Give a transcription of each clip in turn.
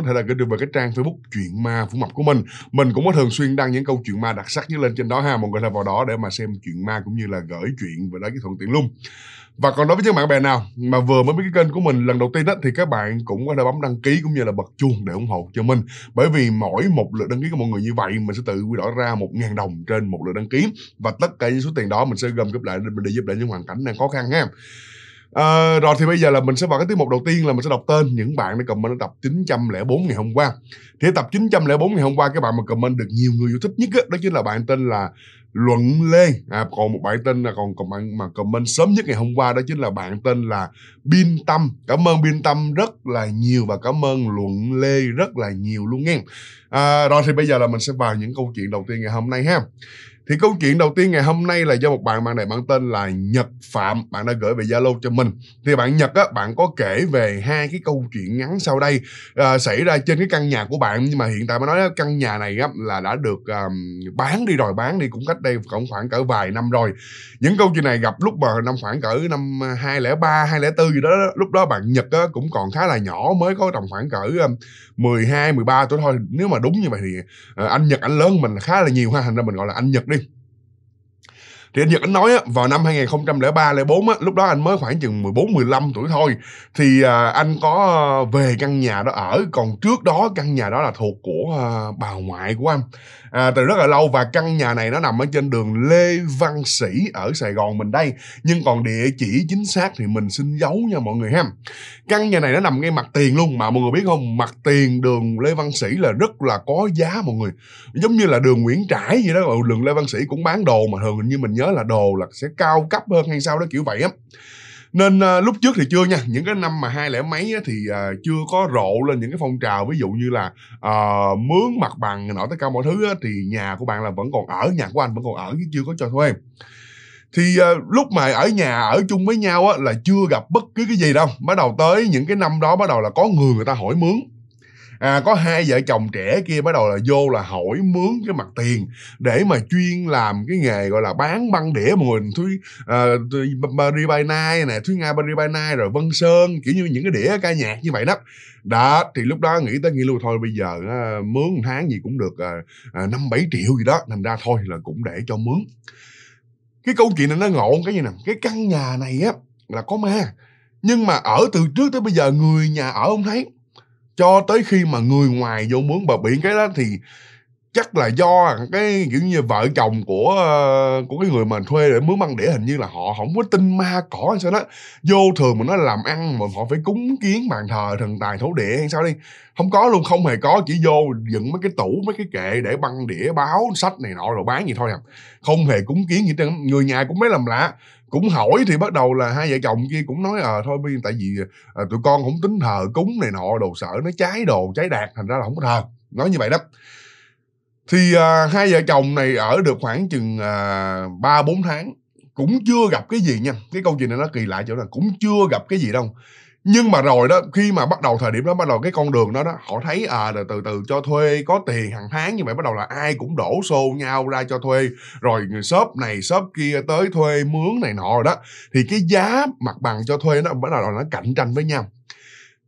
có thể là gửi được về cái trang facebook chuyện ma phủ mập của mình mình cũng có thường xuyên đăng những câu chuyện ma đặc sắc nhất lên trên đó ha mọi người là vào đó để mà xem chuyện ma cũng như là gửi chuyện về đó cái thuận tiện luôn và còn đối với những bạn bè nào mà vừa mới biết cái kênh của mình lần đầu tiên đó thì các bạn cũng có thể bấm đăng ký cũng như là bật chuông để ủng hộ cho mình bởi vì mỗi một lượt đăng ký của mọi người như vậy mình sẽ tự quy đổi ra một ngàn đồng trên một lượt đăng ký và tất cả những số tiền đó mình sẽ gom góp lại để giúp đỡ những hoàn cảnh đang khó khăn ha À, rồi thì bây giờ là mình sẽ vào cái tiết mục đầu tiên là mình sẽ đọc tên những bạn đã comment ở tập 904 ngày hôm qua. Thì ở tập 904 ngày hôm qua cái bạn mà comment được nhiều người yêu thích nhất đó, đó chính là bạn tên là Luận Lê. À, còn một bạn tên là còn còn bạn mà comment sớm nhất ngày hôm qua đó chính là bạn tên là Bin Tâm. Cảm ơn Bin Tâm rất là nhiều và cảm ơn Luận Lê rất là nhiều luôn nghe. À, rồi thì bây giờ là mình sẽ vào những câu chuyện đầu tiên ngày hôm nay ha thì câu chuyện đầu tiên ngày hôm nay là do một bạn bạn này bạn tên là Nhật Phạm bạn đã gửi về Zalo cho mình thì bạn Nhật á bạn có kể về hai cái câu chuyện ngắn sau đây à, xảy ra trên cái căn nhà của bạn nhưng mà hiện tại mới nói căn nhà này á là đã được um, bán đi rồi bán đi cũng cách đây khoảng khoảng cỡ vài năm rồi những câu chuyện này gặp lúc mà năm khoảng cỡ năm 2003 2004 gì đó lúc đó bạn Nhật á, cũng còn khá là nhỏ mới có tầm khoảng cỡ 12 13 tuổi thôi nếu mà đúng như vậy thì ờ, anh Nhật anh lớn mình khá là nhiều ha thành ra mình gọi là anh Nhật đi thì anh Nhật anh nói á, vào năm 2003 04 á, lúc đó anh mới khoảng chừng 14 15 tuổi thôi thì à, anh có ờ, về căn nhà đó ở còn trước đó căn nhà đó là thuộc của à, bà ngoại của anh à, từ rất là lâu và căn nhà này nó nằm ở trên đường Lê Văn Sĩ ở Sài Gòn mình đây nhưng còn địa chỉ chính xác thì mình xin giấu nha mọi người ha căn nhà này nó nằm ngay mặt tiền luôn mà mọi người biết không mặt tiền đường Lê Văn Sĩ là rất là có giá mọi người giống như là đường Nguyễn Trãi vậy đó đường Lê Văn Sĩ cũng bán đồ mà thường hình như mình nhớ là đồ là sẽ cao cấp hơn hay sao đó kiểu vậy á nên à, lúc trước thì chưa nha những cái năm mà hai lẻ mấy á, thì à, chưa có rộ lên những cái phong trào ví dụ như là à, mướn mặt bằng nọ tất cả mọi thứ á, thì nhà của bạn là vẫn còn ở nhà của anh vẫn còn ở chứ chưa có cho thuê thì uh, lúc mà ở nhà ở chung với nhau á là chưa gặp bất cứ cái gì đâu bắt đầu tới những cái năm đó bắt đầu là có người người ta hỏi mướn à, có hai vợ chồng trẻ kia bắt đầu là vô là hỏi mướn cái mặt tiền để mà chuyên làm cái nghề gọi là bán băng đĩa mà người thúy uh, à, Paris by Night nè thúy nga Paris by Night rồi Vân Sơn kiểu như những cái đĩa ca nhạc như vậy đó đó thì lúc đó nghĩ tới nghĩ luôn thôi bây giờ uh, mướn một tháng gì cũng được à, năm uh, bảy triệu gì đó thành ra thôi là cũng để cho mướn cái câu chuyện này nó ngộ cái gì nè cái căn nhà này á là có ma nhưng mà ở từ trước tới bây giờ người nhà ở không thấy cho tới khi mà người ngoài vô mướn bờ biển cái đó thì chắc là do cái kiểu như vợ chồng của ờ, của cái người mình thuê để mướn băng đĩa hình như là họ không có tin ma cỏ hay sao đó vô thường mà nó làm ăn mà họ phải cúng kiến bàn thờ thần tài thổ địa hay sao đi không có luôn không hề có chỉ vô dựng mấy cái tủ mấy cái kệ để băng đĩa báo sách này nọ rồi bán gì thôi à không hề cúng kiến gì trên người nhà cũng mấy làm lạ cũng hỏi thì bắt đầu là hai vợ chồng kia cũng nói à thôi bây tại vì à, tụi con không tính thờ cúng này nọ đồ sợ nó trái đồ trái đạt thành ra là không có thờ nói như vậy đó thì à, hai vợ chồng này ở được khoảng chừng à, ba bốn tháng cũng chưa gặp cái gì nha cái câu chuyện này nó kỳ lạ chỗ là cũng chưa gặp cái gì đâu nhưng mà rồi đó khi mà bắt đầu thời điểm đó bắt đầu cái con đường đó đó họ thấy à là từ từ cho thuê có tiền hàng tháng như vậy bắt đầu là ai cũng đổ xô nhau ra cho thuê rồi người shop này shop kia tới thuê mướn này nọ rồi đó thì cái giá mặt bằng cho thuê nó bắt đầu là nó cạnh tranh với nhau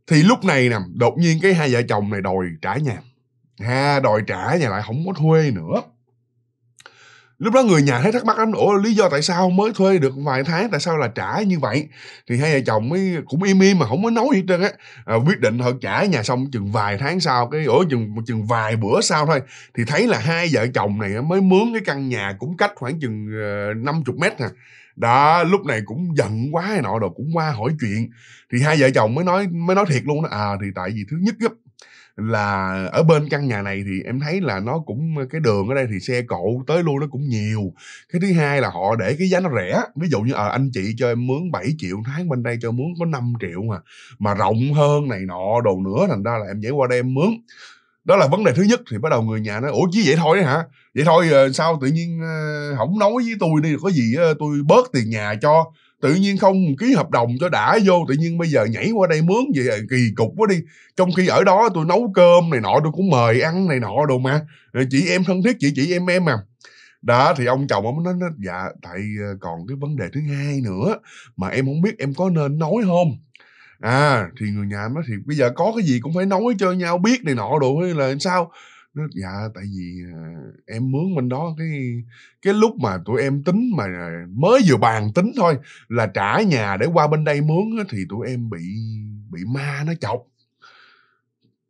thì lúc này nè đột nhiên cái hai vợ chồng này đòi trả nhà ha đòi trả nhà lại không có thuê nữa lúc đó người nhà thấy thắc mắc lắm ủa lý do tại sao mới thuê được vài tháng tại sao là trả như vậy thì hai vợ chồng mới cũng im im mà không có nói gì hết trơn á à, quyết định họ trả nhà xong chừng vài tháng sau cái ủa chừng chừng vài bữa sau thôi thì thấy là hai vợ chồng này mới mướn cái căn nhà cũng cách khoảng chừng ờ, năm chục mét nè đó lúc này cũng giận quá hay nọ rồi cũng qua hỏi chuyện thì hai vợ chồng mới nói mới nói thiệt luôn đó à thì tại vì thứ nhất á là ở bên căn nhà này thì em thấy là nó cũng cái đường ở đây thì xe cộ tới luôn nó cũng nhiều cái thứ hai là họ để cái giá nó rẻ ví dụ như ờ à, anh chị cho em mướn 7 triệu tháng bên đây cho mướn có 5 triệu mà mà rộng hơn này nọ đồ nữa thành ra là em nhảy qua đây em mướn đó là vấn đề thứ nhất thì bắt đầu người nhà nói ủa chứ vậy thôi hả vậy thôi ờ, sao tự nhiên không ờ, nói với tôi đi có gì tôi bớt tiền nhà cho tự nhiên không ký hợp đồng cho đã vô tự nhiên bây giờ nhảy qua đây mướn gì à, kỳ cục quá đi trong khi ở đó tôi nấu cơm này nọ tôi cũng mời ăn này nọ đồ mà chị em thân thiết chị chị em em mà đó thì ông chồng ông nói, nói dạ tại ờ, còn cái vấn đề thứ hai nữa mà em không biết em có nên nói không à thì người nhà nói thì bây giờ có cái gì cũng phải nói cho nhau biết này nọ đồ hay là sao nó dạ tại vì ờ, em mướn bên đó cái cái lúc mà tụi em tính mà mới vừa bàn tính thôi là trả nhà để qua bên đây mướn thì tụi em bị bị ma nó chọc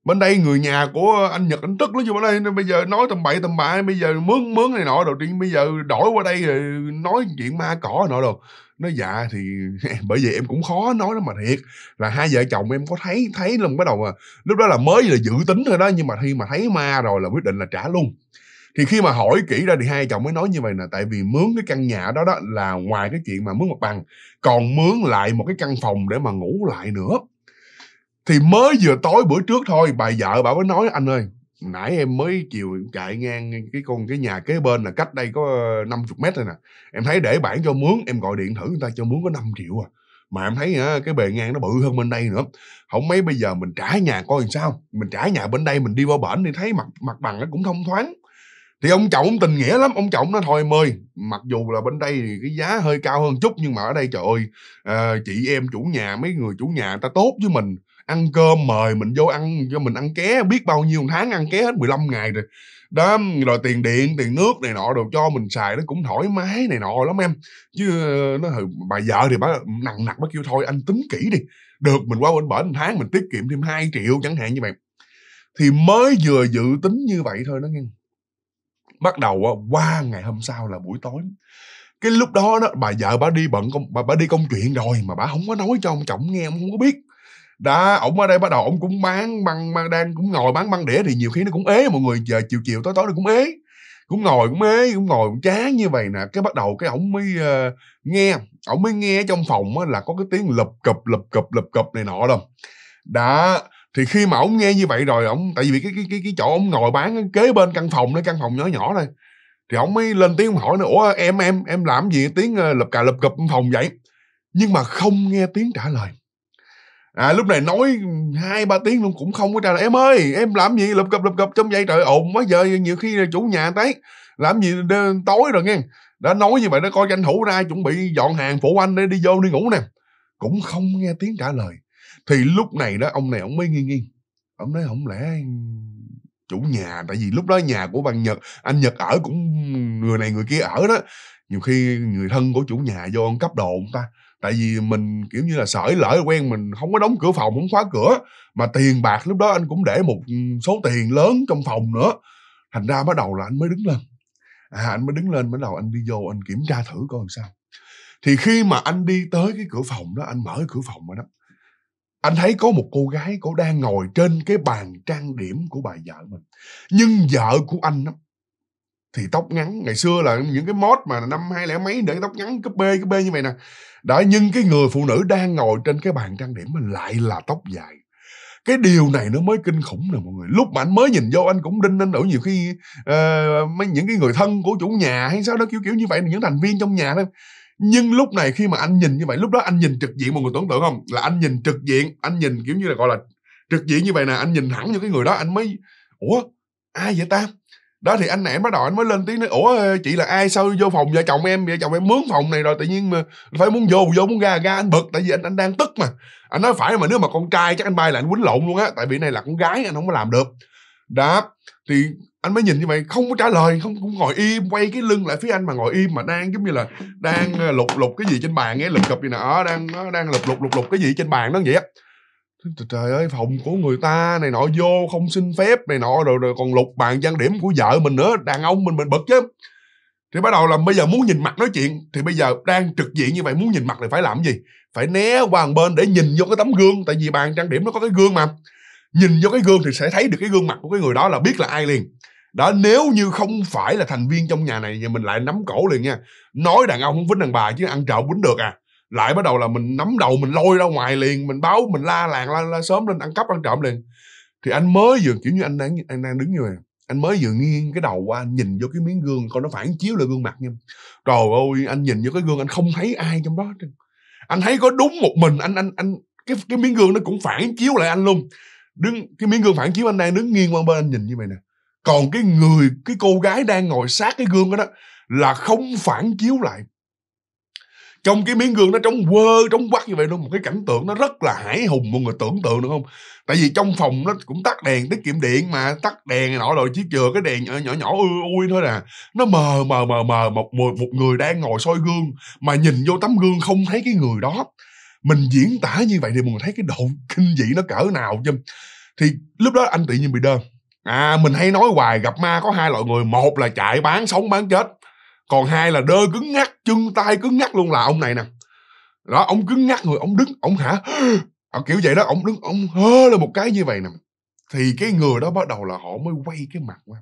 bên đây người nhà của anh Nhật anh Tức nó vô đây nên bây giờ nói tầm bậy tầm bạ bây giờ mướn mướn này nọ đầu tiên bây giờ đổi qua đây rồi nói chuyện ma cỏ nọ rồi nó dạ thì bởi vì em cũng khó nói lắm mà thiệt là hai vợ chồng em có thấy thấy lần bắt đầu mà lúc đó là mới là dự tính thôi đó nhưng mà khi mà thấy ma rồi là quyết định là trả luôn thì khi mà hỏi kỹ ra thì hai chồng mới nói như vậy là tại vì mướn cái căn nhà đó đó là ngoài cái chuyện mà mướn mặt bằng còn mướn lại một cái căn phòng để mà ngủ lại nữa thì mới vừa tối bữa trước thôi bà vợ bà mới nói anh ơi nãy em mới chiều chạy ngang cái con cái nhà kế bên là cách đây có 50 ờ, mét thôi nè em thấy để bản cho mướn em gọi điện thử người ta cho mướn có 5 triệu à mà em thấy à, cái bề ngang nó bự hơn bên đây nữa không mấy bây giờ mình trả nhà coi làm sao mình trả nhà bên đây mình đi qua bển thì thấy mặt mặt bằng nó cũng thông thoáng thì ông chồng ông tình nghĩa lắm ông chồng nó thôi em ơi mặc dù là bên đây thì cái giá hơi cao hơn chút nhưng mà ở đây trời ơi à, chị em chủ nhà mấy người chủ nhà ta tốt với mình ăn cơm mời mình vô ăn cho mình ăn ké biết bao nhiêu tháng ăn ké hết 15 ngày rồi đó rồi tiền điện tiền nước này nọ đồ cho mình xài nó cũng thoải mái này nọ lắm em chứ ờ, nó bà vợ thì bà nặng nặng bà kêu thôi anh tính kỹ đi được mình qua bên bển tháng mình tiết kiệm thêm 2 triệu chẳng hạn như vậy thì mới vừa dự tính như vậy thôi đó nghe bắt đầu qua ngày hôm sau là buổi tối cái lúc đó đó bà vợ bà đi bận công bà, bà đi công chuyện rồi mà bà không có nói cho ông chồng nghe ông không có biết đó ổng ở đây bắt đầu ổng cũng bán băng băng đang cũng ngồi bán băng đĩa thì nhiều khi nó cũng ế mọi người giờ chiều chiều tối tối nó cũng ế cũng ngồi cũng ế cũng ngồi cũng chán như vậy nè cái bắt đầu cái ổng mới uh, nghe ổng mới nghe trong phòng á, là có cái tiếng lụp cụp lụp cụp lụp cụp này nọ đâu đó thì khi mà ổng nghe như vậy rồi ổng tại vì cái cái cái, cái chỗ ổng ngồi bán kế bên căn phòng nữa căn phòng nhỏ nhỏ này thì ổng mới lên tiếng hỏi nữa ủa em em em làm gì tiếng ờ, lụp cà lụp cụp phòng vậy nhưng mà không nghe tiếng trả lời à lúc này nói hai ba tiếng luôn cũng không có trả lời em ơi em làm gì lụp cập lụp cập trong dây trời ồn quá giờ nhiều khi là chủ nhà thấy làm gì tối rồi nghe đã nói như vậy nó coi tranh thủ ra chuẩn bị dọn hàng phụ anh để đi vô đi ngủ nè cũng không nghe tiếng trả lời thì lúc này đó ông này ông mới nghiêng nghiêng ông nói không lẽ chủ nhà tại vì lúc đó nhà của bằng nhật anh nhật ở cũng người này người kia ở đó nhiều khi người thân của chủ nhà vô ông cấp đồ ông ta tại vì mình kiểu như là sởi lỡ quen mình không có đóng cửa phòng không khóa cửa mà tiền bạc lúc đó anh cũng để một ừ, số tiền lớn trong phòng nữa thành ra bắt đầu là anh mới đứng lên à anh mới đứng lên bắt đầu anh đi vô anh kiểm tra thử coi sao thì khi mà anh đi tới cái cửa phòng đó anh mở cái cửa phòng rồi đó anh thấy có một cô gái cô đang ngồi trên cái bàn trang điểm của bà vợ mình nhưng vợ của anh đó, thì tóc ngắn ngày xưa là những cái mốt mà năm hai lẻ mấy để tóc ngắn cái bê cái bê như vậy nè đã nhưng cái người phụ nữ đang ngồi trên cái bàn trang điểm mình lại là tóc dài cái điều này nó mới kinh khủng nè mọi người lúc mà anh mới nhìn vô anh cũng đinh anh ở nhiều khi uh, mấy những cái người thân của chủ nhà hay sao đó kiểu kiểu như vậy những thành viên trong nhà thôi nhưng lúc này khi mà anh nhìn như vậy lúc đó anh nhìn trực diện mọi người tưởng tượng không là anh nhìn trực diện anh nhìn kiểu như là gọi là trực diện như vậy nè anh nhìn thẳng vô cái người đó anh mới ủa ai vậy ta đó thì anh nẻm bắt đầu anh mới lên tiếng nói ủa chị là ai sao vô phòng vợ chồng em vợ chồng em mướn phòng này rồi tự nhiên mà phải muốn vô vô muốn ra ra anh bực tại vì anh anh đang tức mà anh nói phải mà nếu mà con trai chắc anh bay là anh quýnh lộn luôn á tại vì này là con gái anh không có làm được đó thì anh mới nhìn như vậy không có trả lời không cũng ngồi im quay cái lưng lại phía anh mà ngồi im mà đang giống như là đang ờ, lục lục cái gì trên bàn nghe lục cục gì nè ờ, đang ờ, đang lục lục lục lục cái gì trên bàn đó vậy á Trời, ơi phòng của người ta này nọ vô không xin phép này nọ rồi rồi còn lục bàn trang điểm của vợ mình nữa đàn ông mình mình bực chứ thì bắt đầu là bây giờ muốn nhìn mặt nói chuyện thì bây giờ đang trực diện như vậy muốn nhìn mặt thì phải làm gì phải né qua một bên để nhìn vô cái tấm gương tại vì bàn trang điểm nó có cái gương mà nhìn vô cái gương thì sẽ thấy được cái gương mặt của cái người đó là biết là ai liền đó nếu như không phải là thành viên trong nhà này thì mình lại nắm cổ liền nha nói đàn ông không quýnh đàn bà chứ ăn trộm quýnh được à lại bắt đầu là mình nắm đầu mình lôi ra ngoài liền mình báo mình la làng la, la sớm lên ăn cắp ăn trộm liền thì anh mới vừa kiểu như anh đang anh đang đứng như này anh mới vừa nghiêng cái đầu qua anh nhìn vô cái miếng gương coi nó phản chiếu lại gương mặt nha trời ơi anh nhìn vô cái gương anh không thấy ai trong đó anh thấy có đúng một mình anh anh anh cái cái miếng gương nó cũng phản chiếu lại anh luôn đứng cái miếng gương phản chiếu anh đang đứng nghiêng qua bên anh nhìn như vậy nè còn cái người cái cô gái đang ngồi sát cái gương đó, đó là không phản chiếu lại trong cái miếng gương nó trống quơ trống quắc như vậy luôn một cái cảnh tượng nó rất là hải hùng mọi người tưởng tượng được không tại vì trong phòng nó cũng tắt đèn tiết kiệm điện mà tắt đèn nọ rồi chỉ chừa cái đèn nhỏ nhỏ, nhỏ ui ui thôi nè à. nó mờ mờ mờ mờ một một người đang ngồi soi gương mà nhìn vô tấm gương không thấy cái người đó mình diễn tả như vậy thì mình thấy cái độ kinh dị nó cỡ nào chứ thì lúc đó anh tự nhiên bị đơn à mình hay nói hoài gặp ma có hai loại người một là chạy bán sống bán chết còn hai là đơ cứng ngắc chân tay cứng ngắc luôn là ông này nè đó ông cứng ngắc người ông đứng ông hả ông ờ, kiểu vậy đó ông đứng ông hơ là một cái như vậy nè thì cái người đó bắt đầu là họ mới quay cái mặt qua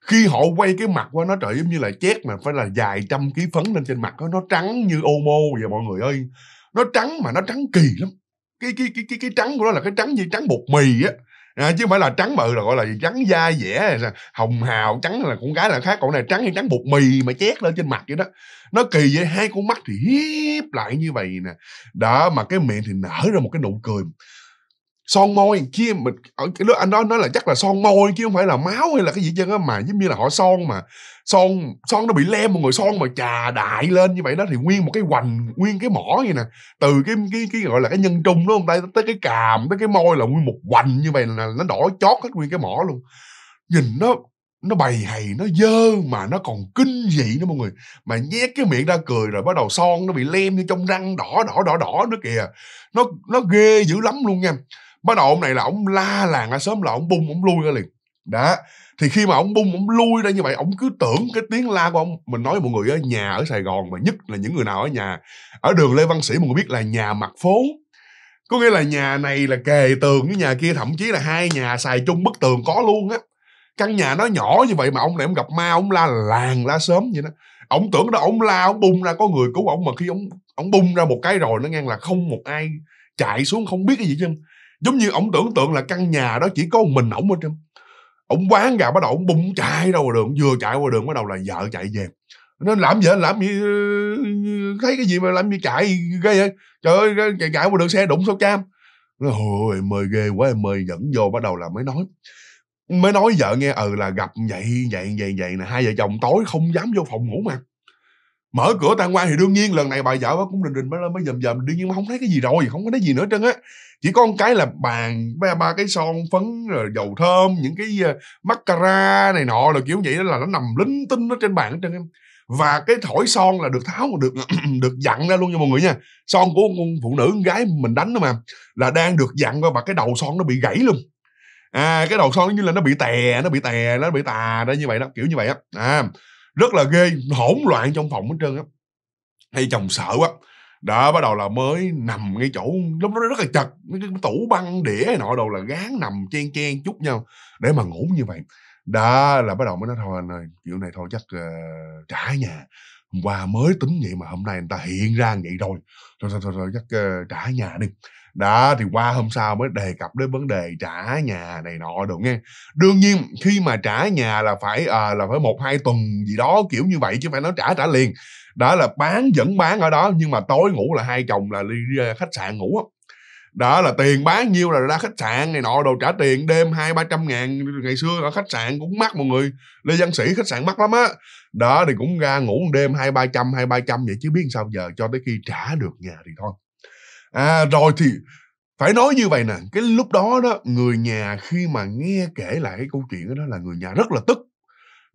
khi họ quay cái mặt qua nó trời giống như là chét mà phải là dài trăm ký phấn lên trên mặt đó, nó trắng như ô mô vậy mọi người ơi nó trắng mà nó trắng kỳ lắm cái cái cái cái cái trắng của nó là cái trắng như trắng bột mì á À, chứ không phải là trắng bự là gọi là trắng da dẻ hồng hào trắng là con gái là khác còn này trắng hay trắng bột mì mà chét lên trên mặt vậy đó nó kỳ vậy hai con mắt thì hiếp lại như vậy nè đó mà cái miệng thì nở ra một cái nụ cười son môi kia mình ở cái lúc anh đó nói là chắc là son môi chứ không phải là máu hay là cái gì chứ mà giống như là họ son mà son son nó bị lem một người son mà trà đại lên như vậy đó thì nguyên một cái hoành nguyên cái mỏ vậy nè từ cái cái cái gọi là cái nhân trung đúng hôm nay tới cái càm tới cái môi là nguyên một hoành như vậy là nó đỏ chót hết nguyên cái mỏ luôn nhìn nó nó bày hầy nó dơ mà nó còn kinh dị nữa mọi người mà nhét cái miệng ra cười rồi bắt đầu son nó bị lem như trong răng đỏ đỏ đỏ đỏ nữa kìa nó nó ghê dữ lắm luôn nha bắt đầu ông này là ông la làng ở sớm là ông bung ông lui ra liền đó thì khi mà ông bung ông lui ra như vậy ông cứ tưởng cái tiếng la của ông mình nói với mọi người ở nhà ở sài gòn mà nhất là những người nào ở nhà ở đường lê văn sĩ mọi người biết là nhà mặt phố có nghĩa là nhà này là kề tường với nhà kia thậm chí là hai nhà xài chung bức tường có luôn á căn nhà nó nhỏ như vậy mà ông này ông gặp ma ông la làng la sớm vậy đó ông tưởng đó ông la ông bung ra có người cứu ông mà khi ông ông bung ra một cái rồi nó ngang là không một ai chạy xuống không biết cái gì chứ giống như ổng tưởng tượng là căn nhà đó chỉ có một mình ổng ở trong ổng quán gà bắt đầu ổng bung chạy ra ngoài đường vừa chạy qua đường bắt đầu là vợ chạy về nó làm vậy làm gì thấy cái gì mà làm gì chạy ghê vậy trời ơi chạy chạy qua đường xe đụng sao cam nó ôi em ghê quá em ơi dẫn vô bắt đầu là mới nói mới nói vợ nghe ừ là gặp vậy vậy vậy vậy nè hai vợ chồng tối không dám vô phòng ngủ mà mở cửa tan quan thì đương nhiên lần này bà vợ bà cũng rình rình mới lên mới dầm dầm đương nhiên mà không thấy cái gì rồi không có thấy gì nữa trơn á chỉ có một cái là bàn ba ba cái son phấn rồi dầu thơm những cái ờ, mascara này nọ là kiểu vậy đó là nó nằm lính tinh ở trên bàn hết trơn em và cái thổi son là được tháo được được dặn ra luôn nha mọi người nha son của con phụ nữ con gái mình đánh đó mà là đang được dặn qua và cái đầu son nó bị gãy luôn à cái đầu son như là nó bị tè nó bị tè nó bị tà nó như vậy đó kiểu như vậy á à rất là ghê hỗn loạn trong phòng hết trơn á hay chồng sợ quá đã bắt đầu là mới nằm ngay chỗ lúc đó rất là chật cái tủ băng đĩa này nọ đồ là gán nằm chen chen chút nhau để mà ngủ như vậy đã là bắt đầu mới nói thôi anh ơi kiểu này thôi chắc uh, trả nhà hôm qua mới tính vậy mà hôm nay người ta hiện ra vậy rồi thôi thôi thôi, thôi chắc uh, trả nhà đi đó thì qua hôm sau mới đề cập đến vấn đề trả nhà này nọ được nghe đương nhiên khi mà trả nhà là phải à, là phải một hai tuần gì đó kiểu như vậy chứ phải nó trả trả liền đó là bán vẫn bán ở đó nhưng mà tối ngủ là hai chồng là đi, đi khách sạn ngủ đó là tiền bán nhiêu là ra khách sạn này nọ đồ trả tiền đêm hai ba trăm ngàn ngày xưa ở khách sạn cũng mắc mọi người lê văn sĩ khách sạn mắc lắm á đó thì cũng ra ngủ đêm hai ba trăm hai ba trăm vậy chứ biết sao giờ cho tới khi trả được nhà thì thôi à rồi thì phải nói như vậy nè cái lúc đó đó người nhà khi mà nghe kể lại cái câu chuyện đó là người nhà rất là tức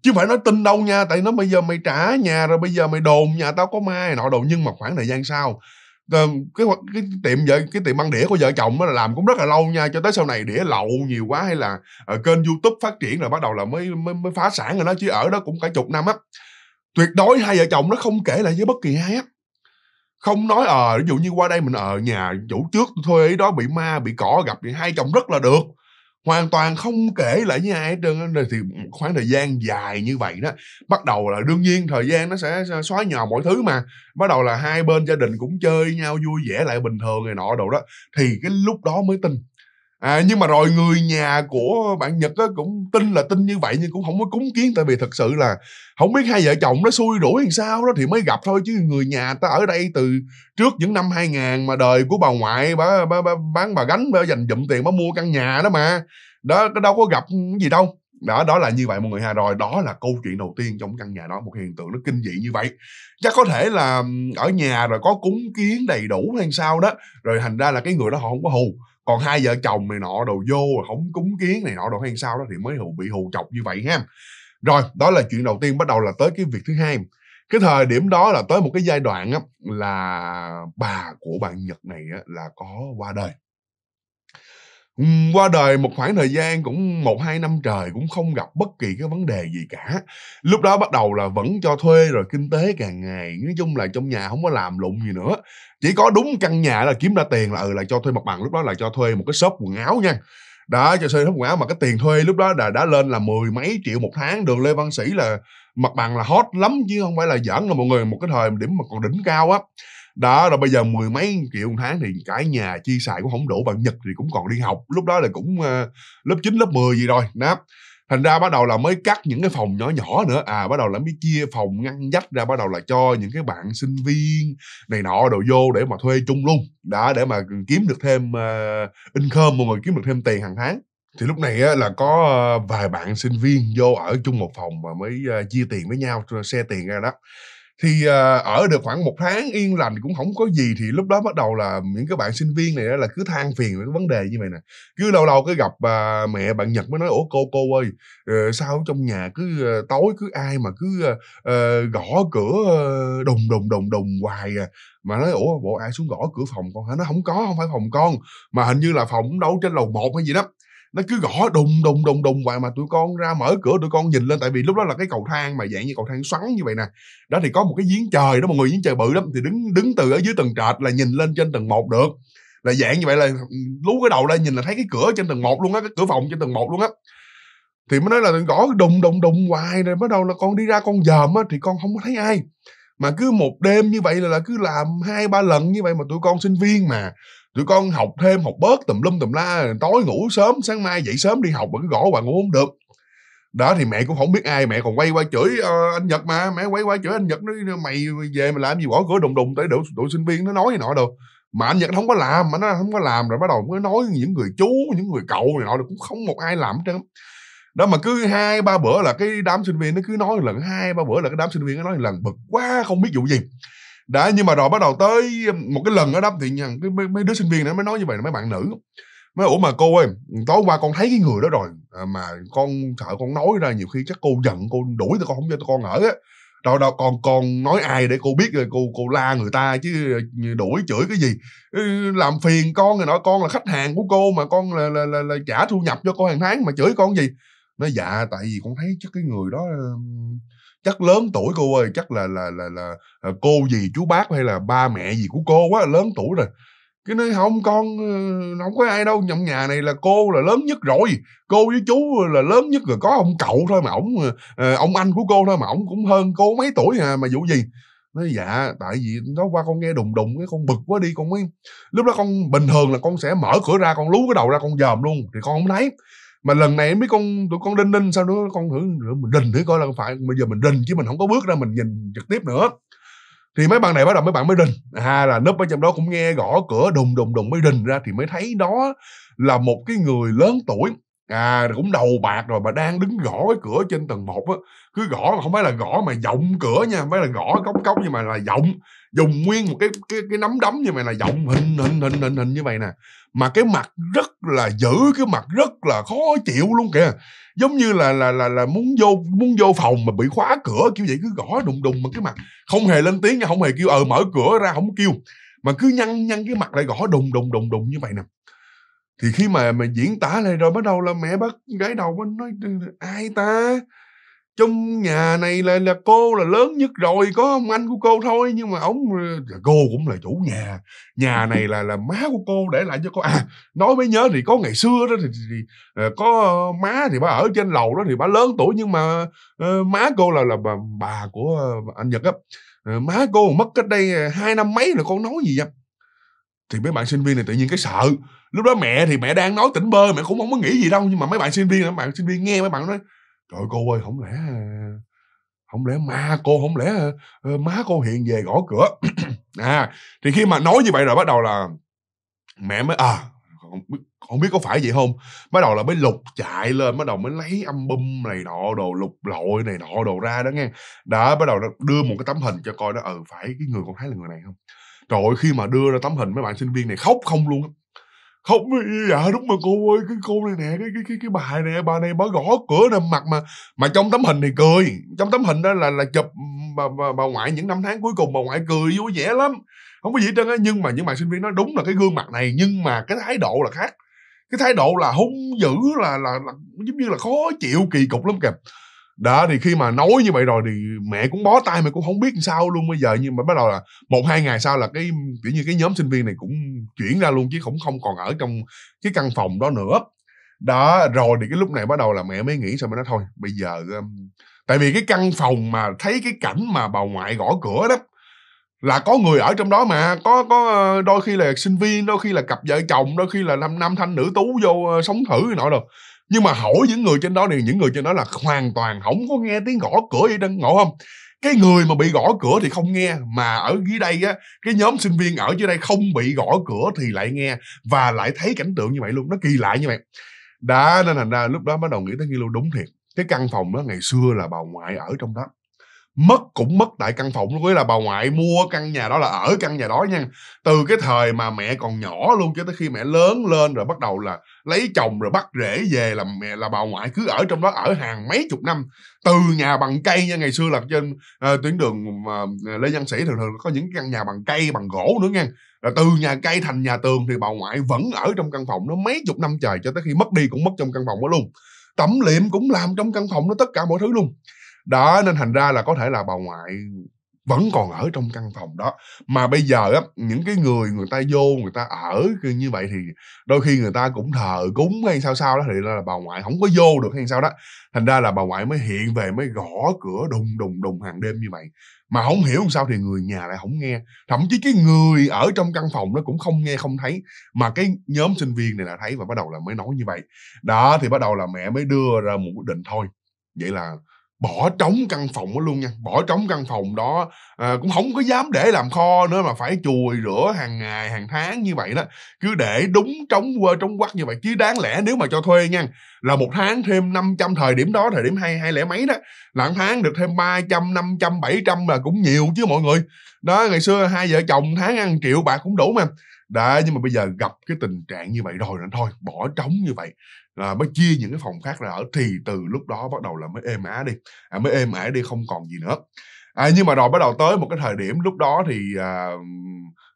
chứ phải nói tin đâu nha tại nó bây giờ mày trả nhà rồi bây giờ mày đồn nhà tao có mai nọ đồ nhưng mà khoảng thời gian sau ờ, cái, cái cái tiệm vợ cái tiệm băng đĩa của vợ chồng đó là làm cũng rất là lâu nha cho tới sau này đĩa lậu nhiều quá hay là ở ờ, kênh youtube phát triển rồi bắt đầu là mới mới, mới phá sản rồi đó chứ ở đó cũng cả chục năm á tuyệt đối hai vợ chồng nó không kể lại với bất kỳ ai á không nói ờ à, ví dụ như qua đây mình ở ờ, nhà chủ trước thuê ấy đó bị ma bị cỏ gặp thì hai chồng rất là được hoàn toàn không kể lại với ai hết trơn thì khoảng thời gian dài như vậy đó bắt đầu là đương nhiên thời gian nó sẽ xóa nhòa mọi thứ mà bắt đầu là hai bên gia đình cũng chơi nhau vui vẻ lại bình thường này nọ đồ đó thì cái lúc đó mới tin à, nhưng mà rồi người nhà của bạn nhật á, cũng tin là tin như vậy nhưng cũng không có cúng kiến tại vì thật sự là không biết hai vợ chồng nó xui rủi làm sao đó thì mới gặp thôi chứ người nhà ta ở đây từ trước những năm 2000 mà đời của bà ngoại bà, bà, bà bán bà gánh bà dành dụm tiền bà mua căn nhà đó mà đó nó đâu có gặp gì đâu đó đó là như vậy mọi người ha rồi đó là câu chuyện đầu tiên trong căn nhà đó một hiện tượng nó kinh dị như vậy chắc có thể là ừ, ở nhà rồi có cúng kiến đầy đủ hay sao đó rồi thành ra là cái người đó họ không có hù còn hai vợ chồng này nọ đồ vô không cúng kiến này nọ đồ hay sao đó thì mới bị hù chọc như vậy ha rồi đó là chuyện đầu tiên bắt đầu là tới cái việc thứ hai cái thời điểm đó là tới một cái giai đoạn á, là bà của bạn nhật này á, là có qua đời qua đời một khoảng thời gian cũng một hai năm trời cũng không gặp bất kỳ cái vấn đề gì cả lúc đó bắt đầu là vẫn cho thuê rồi kinh tế càng ngày nói chung là trong nhà không có làm lụng gì nữa chỉ có đúng căn nhà là kiếm ra tiền là ừ là cho thuê mặt bằng lúc đó là cho thuê một cái shop quần áo nha đó cho thuê shop quần áo mà cái tiền thuê lúc đó đã, đã lên là mười mấy triệu một tháng đường lê văn sĩ là mặt bằng là hot lắm chứ không phải là giỡn đâu mọi người một cái thời điểm mà còn đỉnh cao á đó rồi bây giờ mười mấy triệu một tháng thì cả nhà chi xài cũng không đủ bạn nhật thì cũng còn đi học lúc đó là cũng uh, lớp 9, lớp 10 gì rồi đó thành ra bắt đầu là mới cắt những cái phòng nhỏ nhỏ nữa à bắt đầu là mới chia phòng ngăn dắt ra bắt đầu là cho những cái bạn sinh viên này nọ đồ vô để mà thuê chung luôn đã để mà kiếm được thêm uh, income mọi người kiếm được thêm tiền hàng tháng thì lúc này á, là có ờ, vài bạn sinh viên vô ở chung một phòng mà mới chia tiền với nhau xe tiền ra đó thì à, ở được khoảng một tháng yên lành cũng không có gì thì lúc đó bắt đầu là những cái bạn sinh viên này là cứ than phiền về cái vấn đề như vậy nè cứ lâu lâu cứ gặp à, mẹ bạn nhật mới nói ủa cô cô ơi ờ, sao trong nhà cứ à, tối cứ ai mà cứ à, gõ cửa đùng đùng đùng đùng hoài à mà nói ủa bộ ai xuống gõ cửa phòng con hả nó không có không phải phòng con mà hình như là phòng đâu trên lầu một hay gì đó nó cứ gõ đùng đùng đùng đùng hoài mà tụi con ra mở cửa tụi con nhìn lên tại vì lúc đó là cái cầu thang mà dạng như cầu thang xoắn như vậy nè đó thì có một cái giếng trời đó mọi người giếng trời bự lắm thì đứng đứng từ ở dưới tầng trệt là nhìn lên trên tầng một được là dạng như vậy là lú cái đầu lên nhìn là thấy cái cửa trên tầng một luôn á cái cửa phòng trên tầng một luôn á thì mới nói là gõ đùng đùng đùng hoài rồi bắt đầu là con đi ra con dòm á thì con không có thấy ai mà cứ một đêm như vậy là, là cứ làm hai ba lần như vậy mà tụi con sinh viên mà tụi con học thêm học bớt tùm lum tùm la tối ngủ sớm sáng mai dậy sớm đi học vẫn gõ bà ngủ không được đó thì mẹ cũng không biết ai mẹ còn quay qua chửi uh, anh nhật mà mẹ quay qua chửi anh nhật nói mày về mà làm gì bỏ cửa đùng đùng tới đội, đội sinh viên nó nói gì nọ được mà anh nhật không có làm mà nó không có làm rồi bắt đầu mới nói những người chú những người cậu này nọ cũng không một ai làm hết trơn đó mà cứ hai ba bữa là cái đám sinh viên nó cứ nói lần hai ba bữa là cái đám sinh viên nó nói lần bực quá không biết vụ gì đã nhưng mà rồi bắt đầu tới um, một cái lần ở đó thì cái, mấy, mấy đứa sinh viên này mới nói như vậy là mấy bạn nữ mới ủa mà cô ơi tối qua con thấy cái người đó rồi à, mà con sợ con nói ra nhiều khi chắc cô giận cô đuổi tụi con không cho tụi con ở á đâu đâu còn còn nói ai để cô biết rồi cô cô la người ta chứ ờ, đuổi chửi cái gì ừ, làm phiền con rồi nói con là khách hàng của cô mà con là là là, là trả thu nhập cho cô hàng tháng mà chửi con gì nó dạ tại vì con thấy chắc cái người đó chắc lớn tuổi cô ơi chắc là là là là à, cô gì chú bác hay là ba mẹ gì của cô quá lớn tuổi rồi cái nói không con không ờ, có ai đâu nhậm nhà này là cô là lớn nhất rồi cô với chú là lớn nhất rồi có ông cậu thôi mà ông ờ, ờ, ông anh của cô thôi mà ông cũng hơn cô mấy tuổi à mà vụ gì nói dạ tại vì nó qua con nghe đùng đùng cái con bực quá đi con mới lúc đó con bình thường là con sẽ mở cửa ra con lú cái đầu ra con dòm luôn thì con không thấy mà lần này mấy con tụi con đinh đinh sao nữa con thử mình rình thử coi là phải bây giờ mình rình chứ mình không có bước ra mình nhìn trực tiếp nữa thì mấy bạn này bắt đầu mấy bạn mới rình à là nấp ở trong đó cũng nghe gõ cửa đùng đùng đùng mới rình ra thì mới thấy đó là một cái người lớn tuổi à cũng đầu bạc rồi mà đang đứng gõ cái cửa trên tầng một á cứ gõ mà không phải là gõ mà giọng cửa nha không phải là gõ cốc cốc nhưng mà là giọng dùng nguyên một cái cái cái nắm đấm như vậy là giọng hình hình hình hình hình như vậy nè mà cái mặt rất là dữ cái mặt rất là khó chịu luôn kìa giống như là là là là muốn vô muốn vô phòng mà bị khóa cửa kiểu vậy cứ gõ đùng đùng mà cái mặt không hề lên tiếng nha không hề kêu ờ mở cửa ra không kêu mà cứ nhăn nhăn cái mặt lại gõ đùng đùng đùng đùng như vậy nè thì khi mà mà diễn tả lại rồi bắt đầu là mẹ bắt gái đầu nó nói ai ta trong nhà này là là cô là lớn nhất rồi có ông anh của cô thôi nhưng mà ông ờ, là cô cũng là chủ nhà nhà này là là má của cô để lại cho cô à nói mới nhớ thì có ngày xưa đó thì, thì, thì ờ, có má thì bà ở trên lầu đó thì bà lớn tuổi nhưng mà uh, má cô là là bà, bà của uh, anh Nhật á uh, má cô mất cách đây hai năm mấy là con nói gì vậy thì mấy bạn sinh viên này tự nhiên cái sợ lúc đó mẹ thì mẹ đang nói tỉnh bơ mẹ cũng không có nghĩ gì đâu nhưng mà mấy bạn sinh viên mấy bạn sinh viên nghe mấy bạn nói trời cô ơi không lẽ không lẽ ma cô không lẽ ờ, má cô hiện về gõ cửa à thì khi mà nói như vậy rồi bắt đầu là mẹ mới à không biết, không biết có phải vậy không bắt đầu là mới lục chạy lên bắt đầu mới lấy âm album này nọ đồ lục lội này nọ đồ ra đó nghe đã bắt đầu đưa một cái tấm hình cho coi đó ừ phải cái người con thấy là người này không trời ơi khi mà đưa ra tấm hình mấy bạn sinh viên này khóc không luôn không dạ đúng mà cô ơi cái cô này nè cái cái cái, cái bà này bà này bà gõ cửa nè mặt mà mà trong tấm hình thì cười trong tấm hình đó là là chụp bà, bà, bà ngoại những năm tháng cuối cùng bà ngoại cười vui vẻ lắm không có gì hết trơn á nhưng mà những bạn sinh viên nói đúng là cái gương mặt này nhưng mà cái thái độ là khác cái thái độ là hung dữ là là, là giống như là khó chịu kỳ cục lắm kìa đó thì khi mà nói như vậy rồi thì mẹ cũng bó tay mẹ cũng không biết sao luôn bây giờ nhưng mà bắt đầu là một hai ngày sau là cái kiểu như cái nhóm sinh viên này cũng chuyển ra luôn chứ không không còn ở trong cái căn phòng đó nữa đó rồi thì cái lúc này bắt đầu là mẹ mới nghĩ sao mà nói thôi bây giờ tại vì cái căn phòng mà thấy cái cảnh mà bà ngoại gõ cửa đó là có người ở trong đó mà có có ờ, đôi khi là sinh viên đôi khi là cặp vợ chồng đôi khi là nam nam thanh nữ tú vô ờ, sống thử nọ rồi nhưng mà hỏi những người trên đó thì những người trên đó là hoàn toàn không có nghe tiếng gõ cửa gì đâu ngộ không cái người mà bị gõ cửa thì không nghe mà ở dưới đây á cái nhóm sinh viên ở dưới đây không bị gõ cửa thì lại nghe và lại thấy cảnh tượng như vậy luôn nó kỳ lạ như vậy đã nên thành ra lúc đó bắt đầu nghĩ tới nghi luôn đúng thiệt cái căn phòng đó ngày xưa là bà ngoại ở trong đó mất cũng mất tại căn phòng lúc ấy là bà ngoại mua căn nhà đó là ở căn nhà đó nha từ cái thời mà mẹ còn nhỏ luôn cho tới khi mẹ lớn lên rồi bắt đầu là lấy chồng rồi bắt rễ về là mẹ là bà ngoại cứ ở trong đó ở hàng mấy chục năm từ nhà bằng cây nha ngày xưa là trên uh, tuyến đường uh, lê văn sĩ thường thường có những căn nhà bằng cây bằng gỗ nữa nha là từ nhà cây thành nhà tường thì bà ngoại vẫn ở trong căn phòng nó mấy chục năm trời cho tới khi mất đi cũng mất trong căn phòng đó luôn tẩm liệm cũng làm trong căn phòng nó tất cả mọi thứ luôn đó nên thành ra là có thể là bà ngoại vẫn còn ở trong căn phòng đó mà bây giờ á những cái người người ta vô người ta ở như vậy thì đôi khi người ta cũng thờ cúng hay sao sao đó thì là bà ngoại không có vô được hay sao đó thành ra là bà ngoại mới hiện về mới gõ cửa đùng đùng đùng hàng đêm như vậy mà không hiểu làm sao thì người nhà lại không nghe thậm chí cái người ở trong căn phòng nó cũng không nghe không thấy mà cái nhóm sinh viên này là thấy và bắt đầu là mới nói như vậy đó thì bắt đầu là mẹ mới đưa ra một quyết định thôi vậy là bỏ trống căn phòng đó luôn nha bỏ trống căn phòng đó à, cũng không có dám để làm kho nữa mà phải chùi rửa hàng ngày hàng tháng như vậy đó cứ để đúng trống quơ trống quắc như vậy chứ đáng lẽ nếu mà cho thuê nha là một tháng thêm 500 thời điểm đó thời điểm hai hai lẻ mấy đó là một tháng được thêm 300 500 700 là cũng nhiều chứ mọi người đó ngày xưa hai vợ chồng tháng ăn triệu bạc cũng đủ mà đã nhưng mà bây giờ gặp cái tình trạng như vậy rồi nên thôi bỏ trống như vậy là mới chia những cái phòng khác ra ở thì từ lúc đó bắt đầu là mới êm á đi à, mới êm ả đi không còn gì nữa à, nhưng mà rồi bắt đầu tới một cái thời điểm lúc đó thì à,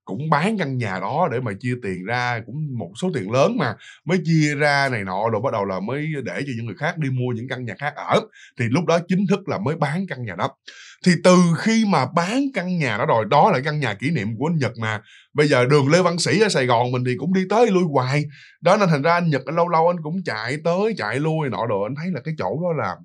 cũng bán căn nhà đó để mà chia tiền ra cũng một số tiền lớn mà mới chia ra này nọ rồi bắt đầu là mới để cho những người khác đi mua những căn nhà khác ở thì lúc đó chính thức là mới bán căn nhà đó thì từ khi mà bán căn nhà đó rồi đó là căn nhà kỷ niệm của anh Nhật mà bây giờ đường Lê Văn Sĩ ở Sài Gòn mình thì cũng đi tới lui hoài đó nên thành ra anh Nhật lâu lâu anh cũng chạy tới chạy lui nọ đồ anh thấy là cái chỗ đó là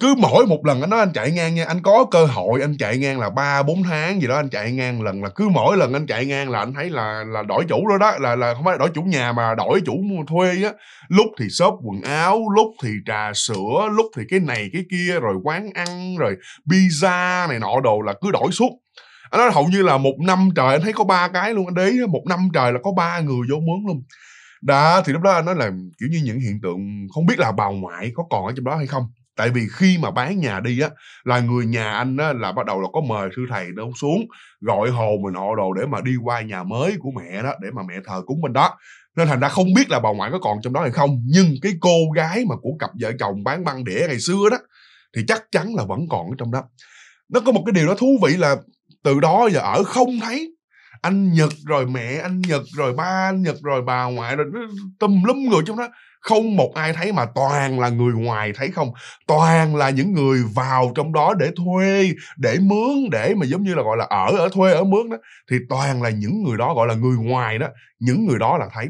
cứ mỗi một lần anh nói anh chạy ngang nha anh có cơ hội anh chạy ngang là ba bốn tháng gì đó anh chạy ngang lần là cứ mỗi lần anh chạy ngang là anh thấy là là đổi chủ rồi đó, đó là là không phải đổi chủ nhà mà đổi chủ thuê á lúc thì shop quần áo lúc thì trà sữa lúc thì cái này cái kia rồi quán ăn rồi pizza này nọ đồ là cứ đổi suốt anh nói hầu như là một năm trời anh thấy có ba cái luôn anh đấy một năm trời là có ba người vô mướn luôn đó thì lúc đó anh nói là kiểu như những hiện tượng không biết là bà ngoại có còn ở trong đó hay không tại vì khi mà bán nhà đi á là người nhà anh á là bắt đầu là có mời sư thầy đó xuống gọi hồ mình họ đồ để mà đi qua nhà mới của mẹ đó để mà mẹ thờ cúng bên đó nên thành ra không biết là bà ngoại có còn trong đó hay không nhưng cái cô gái mà của cặp vợ chồng bán băng đĩa ngày xưa đó thì chắc chắn là vẫn còn ở trong đó nó có một cái điều đó thú vị là từ đó giờ ở không thấy anh Nhật rồi mẹ anh Nhật rồi ba anh Nhật rồi bà ngoại rồi ừ, tùm lum người trong đó không một ai thấy mà toàn là người ngoài thấy không toàn là những người vào trong đó để thuê để mướn để mà giống như là gọi là ở ở thuê ở mướn đó thì toàn là những người đó gọi là người ngoài đó những người đó là thấy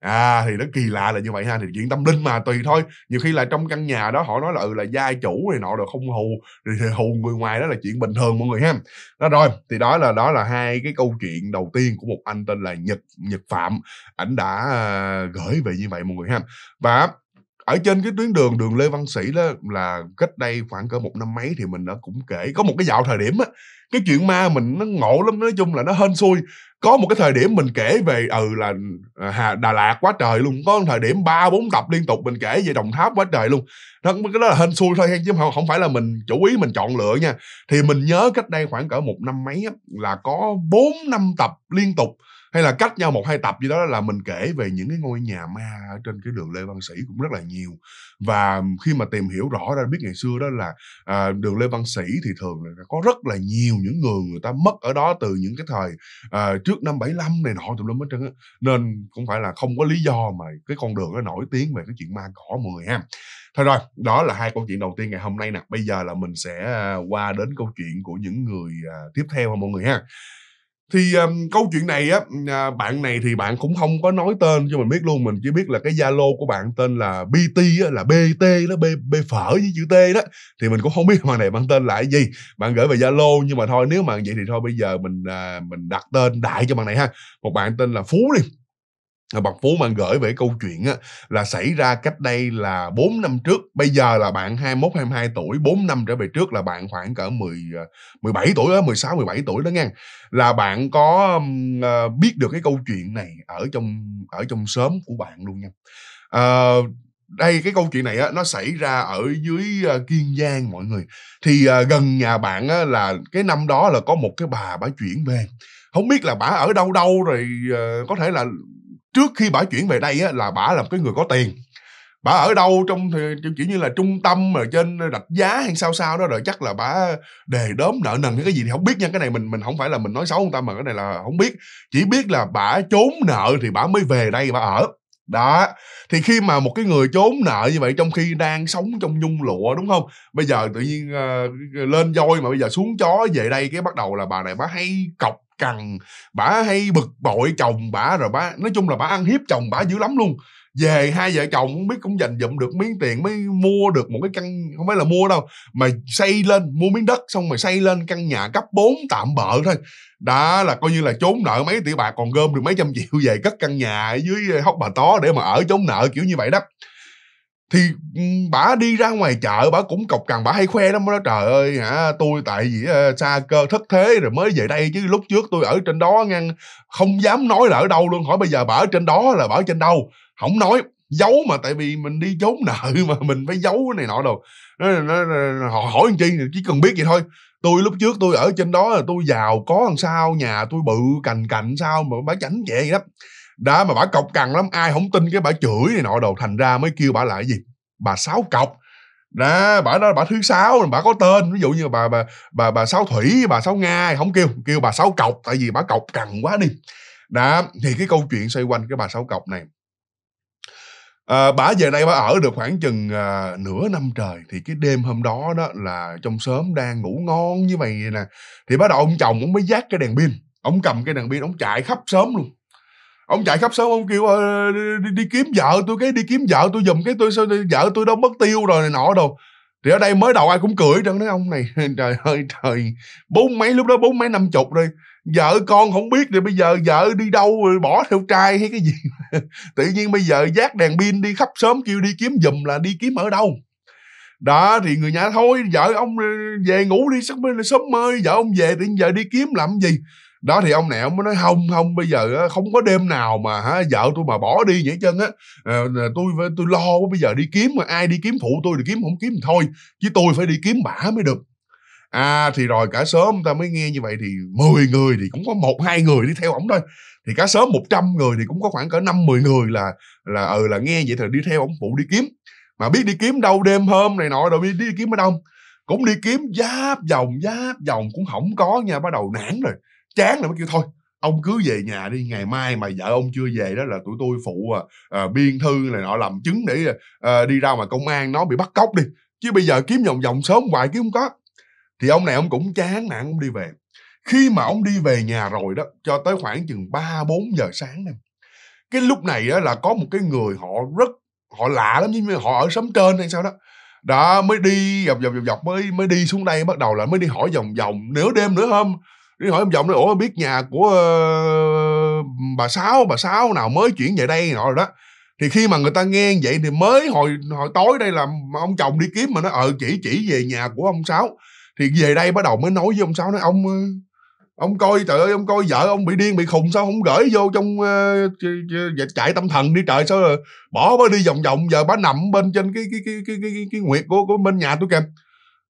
à thì nó kỳ lạ là như vậy ha thì chuyện tâm linh mà tùy thôi nhiều khi là trong căn nhà đó họ nói là ừ là gia chủ này nọ rồi không hù thì, thì hù người ngoài đó là chuyện bình thường mọi người ha đó rồi thì đó là đó là hai cái câu chuyện đầu tiên của một anh tên là nhật nhật phạm ảnh đã à, gửi về như vậy mọi người ha và ở trên cái tuyến đường đường Lê Văn Sĩ đó là cách đây khoảng cỡ một năm mấy thì mình đã cũng kể có một cái dạo thời điểm á cái chuyện ma mình nó ngộ lắm nói chung là nó hên xui có một cái thời điểm mình kể về ừ là à, Hà, Đà Lạt quá trời luôn có thời điểm ba bốn tập liên tục mình kể về Đồng Tháp quá trời luôn đó, cái đó là hên xui thôi chứ không, không phải là mình chủ ý mình chọn lựa nha thì mình nhớ cách đây khoảng cỡ một năm mấy á, là có bốn năm tập liên tục hay là cách nhau một hai tập gì đó là mình kể về những cái ngôi nhà ma trên cái đường Lê Văn Sĩ cũng rất là nhiều và khi mà tìm hiểu rõ ra biết ngày xưa đó là à, đường Lê Văn Sĩ thì thường là có rất là nhiều những người người ta mất ở đó từ những cái thời à, trước năm 75 này nọ tùm lum hết trơn á nên cũng phải là không có lý do mà cái con đường nó nổi tiếng về cái chuyện ma cỏ mười người ha thôi rồi đó là hai câu chuyện đầu tiên ngày hôm nay nè bây giờ là mình sẽ à, qua đến câu chuyện của những người à, tiếp theo mọi người ha thì um, câu chuyện này á à, bạn này thì bạn cũng không có nói tên cho mình biết luôn mình chỉ biết là cái zalo của bạn tên là bt á, là bt đó b b phở với chữ t đó thì mình cũng không biết bạn này bạn tên là cái gì bạn gửi về zalo nhưng mà thôi nếu mà vậy thì thôi bây giờ mình à, mình đặt tên đại cho bạn này ha một bạn tên là phú đi Ờ, bạn Phú bạn gửi về câu chuyện á, là xảy ra cách đây là 4 năm trước. Bây giờ là bạn 21 22 tuổi, 4 năm trở về trước là bạn khoảng cỡ 10 17 ờ, tuổi đó, 16 17 tuổi đó nha. Là bạn có ờ, biết được cái câu chuyện này ở trong ở trong sớm của bạn luôn nha. Uh, đây cái câu chuyện này á, nó xảy ra ở dưới uh, kiên giang mọi người thì uh, gần nhà bạn á, là cái năm đó là có một cái bà bà chuyển về không biết là bà ở đâu đâu rồi uh, có thể là trước khi bà chuyển về đây á, là bà là một cái người có tiền bà ở đâu trong thì kiểu như là trung tâm mà trên rạch giá hay sao sao đó rồi chắc là bà đề đốm nợ nần cái gì thì không biết nha cái này mình mình không phải là mình nói xấu người ta mà cái này là không biết chỉ biết là bà trốn nợ thì bà mới về đây bà ở đó thì khi mà một cái người trốn nợ như vậy trong khi đang sống trong nhung lụa đúng không bây giờ tự nhiên uh, lên voi mà bây giờ xuống chó về đây cái bắt đầu là bà này bà hay cọc cằn bả hay bực bội chồng bả rồi bả nói chung là bả ăn hiếp chồng bả dữ lắm luôn về hai vợ chồng không biết cũng dành dụm được miếng tiền mới mua được một cái căn không phải là mua đâu mà xây lên mua miếng đất xong rồi xây lên căn nhà cấp 4 tạm bợ thôi đó là coi như là trốn nợ mấy tỷ bạc còn gom được mấy trăm triệu về cất căn nhà ở dưới ờ, hốc bà tó để mà ở trốn nợ kiểu như vậy đó thì ừ, bả đi ra ngoài chợ bả cũng cọc cằn bả hay khoe lắm đó trời ơi hả tôi tại vì ờ, xa cơ thất thế rồi mới về đây chứ lúc trước tôi ở trên đó ngăn không dám nói là ở đâu luôn hỏi bây giờ bả ở trên đó là bả ở trên đâu không nói giấu mà tại vì mình đi trốn nợ mà mình phải giấu cái này nọ đâu nó, nó, nó, họ hỏi làm chi chỉ cần biết vậy thôi tôi lúc trước tôi ở trên đó là tôi giàu có làm sao nhà tôi bự cành cành sao mà bả chảnh vậy đó đó mà bà cọc cằn lắm ai không tin cái bà chửi này nọ đồ thành ra mới kêu bà lại gì bà sáu cọc đó bà đó là bà thứ sáu bà có tên ví dụ như bà bà bà bà sáu thủy bà sáu nga không kêu kêu bà sáu cọc tại vì bà cọc cằn quá đi đó thì cái câu chuyện xoay quanh cái bà sáu cọc này à, bà về đây bà ở được khoảng chừng à, nửa năm trời thì cái đêm hôm đó đó là trong sớm đang ngủ ngon như vậy nè thì bắt đầu ông chồng ông mới giác cái đèn pin ông cầm cái đèn pin ông chạy khắp sớm luôn ông chạy khắp sớm ông kêu ờ, đi, đi, đi kiếm vợ tôi cái đi kiếm vợ tôi giùm cái tôi sao vợ tôi đâu mất tiêu rồi này nọ đâu thì ở đây mới đầu ai cũng cười trơn nói ông này trời ơi trời bốn mấy lúc đó bốn mấy năm chục rồi vợ con không biết thì bây giờ vợ đi đâu rồi bỏ theo trai hay cái gì tự nhiên bây giờ giác đèn pin đi khắp sớm kêu đi kiếm giùm là đi kiếm ở đâu đó thì người nhà thôi vợ ông ờ, về ngủ đi sớm mới sớm mơi vợ ông về thì giờ đi kiếm làm gì đó thì ông này ông mới nói không không bây giờ không có đêm nào mà hả vợ tôi mà bỏ đi vậy chân á ờ, tôi tôi lo bây giờ đi kiếm mà ai đi kiếm phụ tôi thì kiếm không kiếm thì thôi chứ tôi phải đi kiếm bả mới được à thì rồi cả sớm ta mới nghe như vậy thì 10 người thì cũng có một hai người đi theo ổng thôi thì cả sớm 100 người thì cũng có khoảng cỡ năm mười người là là ừ là nghe vậy thì đi theo ổng phụ đi kiếm mà biết đi kiếm đâu đêm hôm này nọ rồi đi, đi kiếm ở đâu cũng đi kiếm giáp vòng giáp vòng cũng không có nha bắt đầu nản rồi chán rồi mới kêu thôi ông cứ về nhà đi ngày mai mà vợ ông chưa về đó là tụi tôi phụ à, à biên thư này nọ làm chứng để à, đi ra mà công an nó bị bắt cóc đi chứ bây giờ kiếm vòng vòng sớm hoài kiếm không có thì ông này ông cũng chán nản ông đi về khi mà ông đi về nhà rồi đó cho tới khoảng chừng ba bốn giờ sáng này cái lúc này đó là có một cái người họ rất họ lạ lắm như họ ở xóm trên hay sao đó đã mới đi dọc dọc dọc dọc mới mới đi xuống đây bắt đầu là mới đi hỏi vòng vòng nửa đêm nữa không đi hỏi ông chồng nói ủa biết nhà của ờ, bà sáu bà sáu nào mới chuyển về đây rồi đó thì khi mà người ta nghe vậy thì mới hồi hồi tối đây là ông chồng đi kiếm mà nó ờ chỉ chỉ về nhà của ông sáu thì về đây bắt đầu mới nói với ông sáu nói ông ờ, ông coi trời ơi ông coi vợ ông bị điên bị khùng sao không gửi vô trong ờ, chạy tâm thần đi trời sao bỏ bà đi vòng vòng giờ bà nằm bên trên cái cái cái cái cái, cái, cái nguyệt của của bên nhà tôi kìa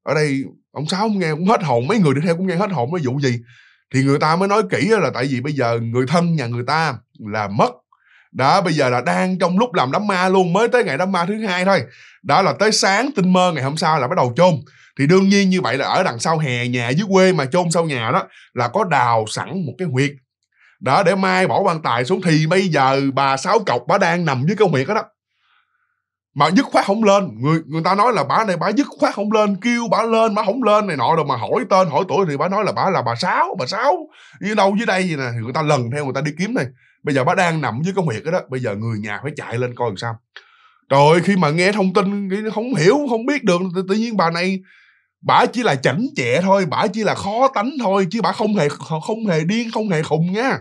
ở đây ông sáu ông nghe cũng hết hồn mấy người đi theo cũng nghe hết hồn cái vụ gì thì người ta mới nói kỹ là tại vì bây giờ người thân nhà người ta là mất đó bây giờ là đang trong lúc làm đám ma luôn mới tới ngày đám ma thứ hai thôi đó là tới sáng tinh mơ ngày hôm sau là bắt đầu chôn thì đương nhiên như vậy là ở đằng sau hè nhà dưới quê mà chôn sau nhà đó là có đào sẵn một cái huyệt đó để mai bỏ quan tài xuống thì bây giờ bà sáu cọc bà đang nằm dưới cái huyệt đó, đó mà dứt khoát không lên người người ta nói là bà này bà dứt khoát không lên kêu bà lên bà không lên này nọ rồi mà hỏi tên hỏi tuổi thì bà nói là bà là bà sáu bà sáu đi đâu dưới đây gì nè người ta lần theo người ta đi kiếm này bây giờ bà đang nằm dưới cái huyệt đó, bây giờ người nhà phải chạy lên coi làm sao trời ơi, khi mà nghe thông tin không hiểu không biết được tự nhiên bà này bà chỉ là chảnh chẹ thôi bà chỉ là khó tánh thôi chứ bà không hề không hề điên không hề khùng nha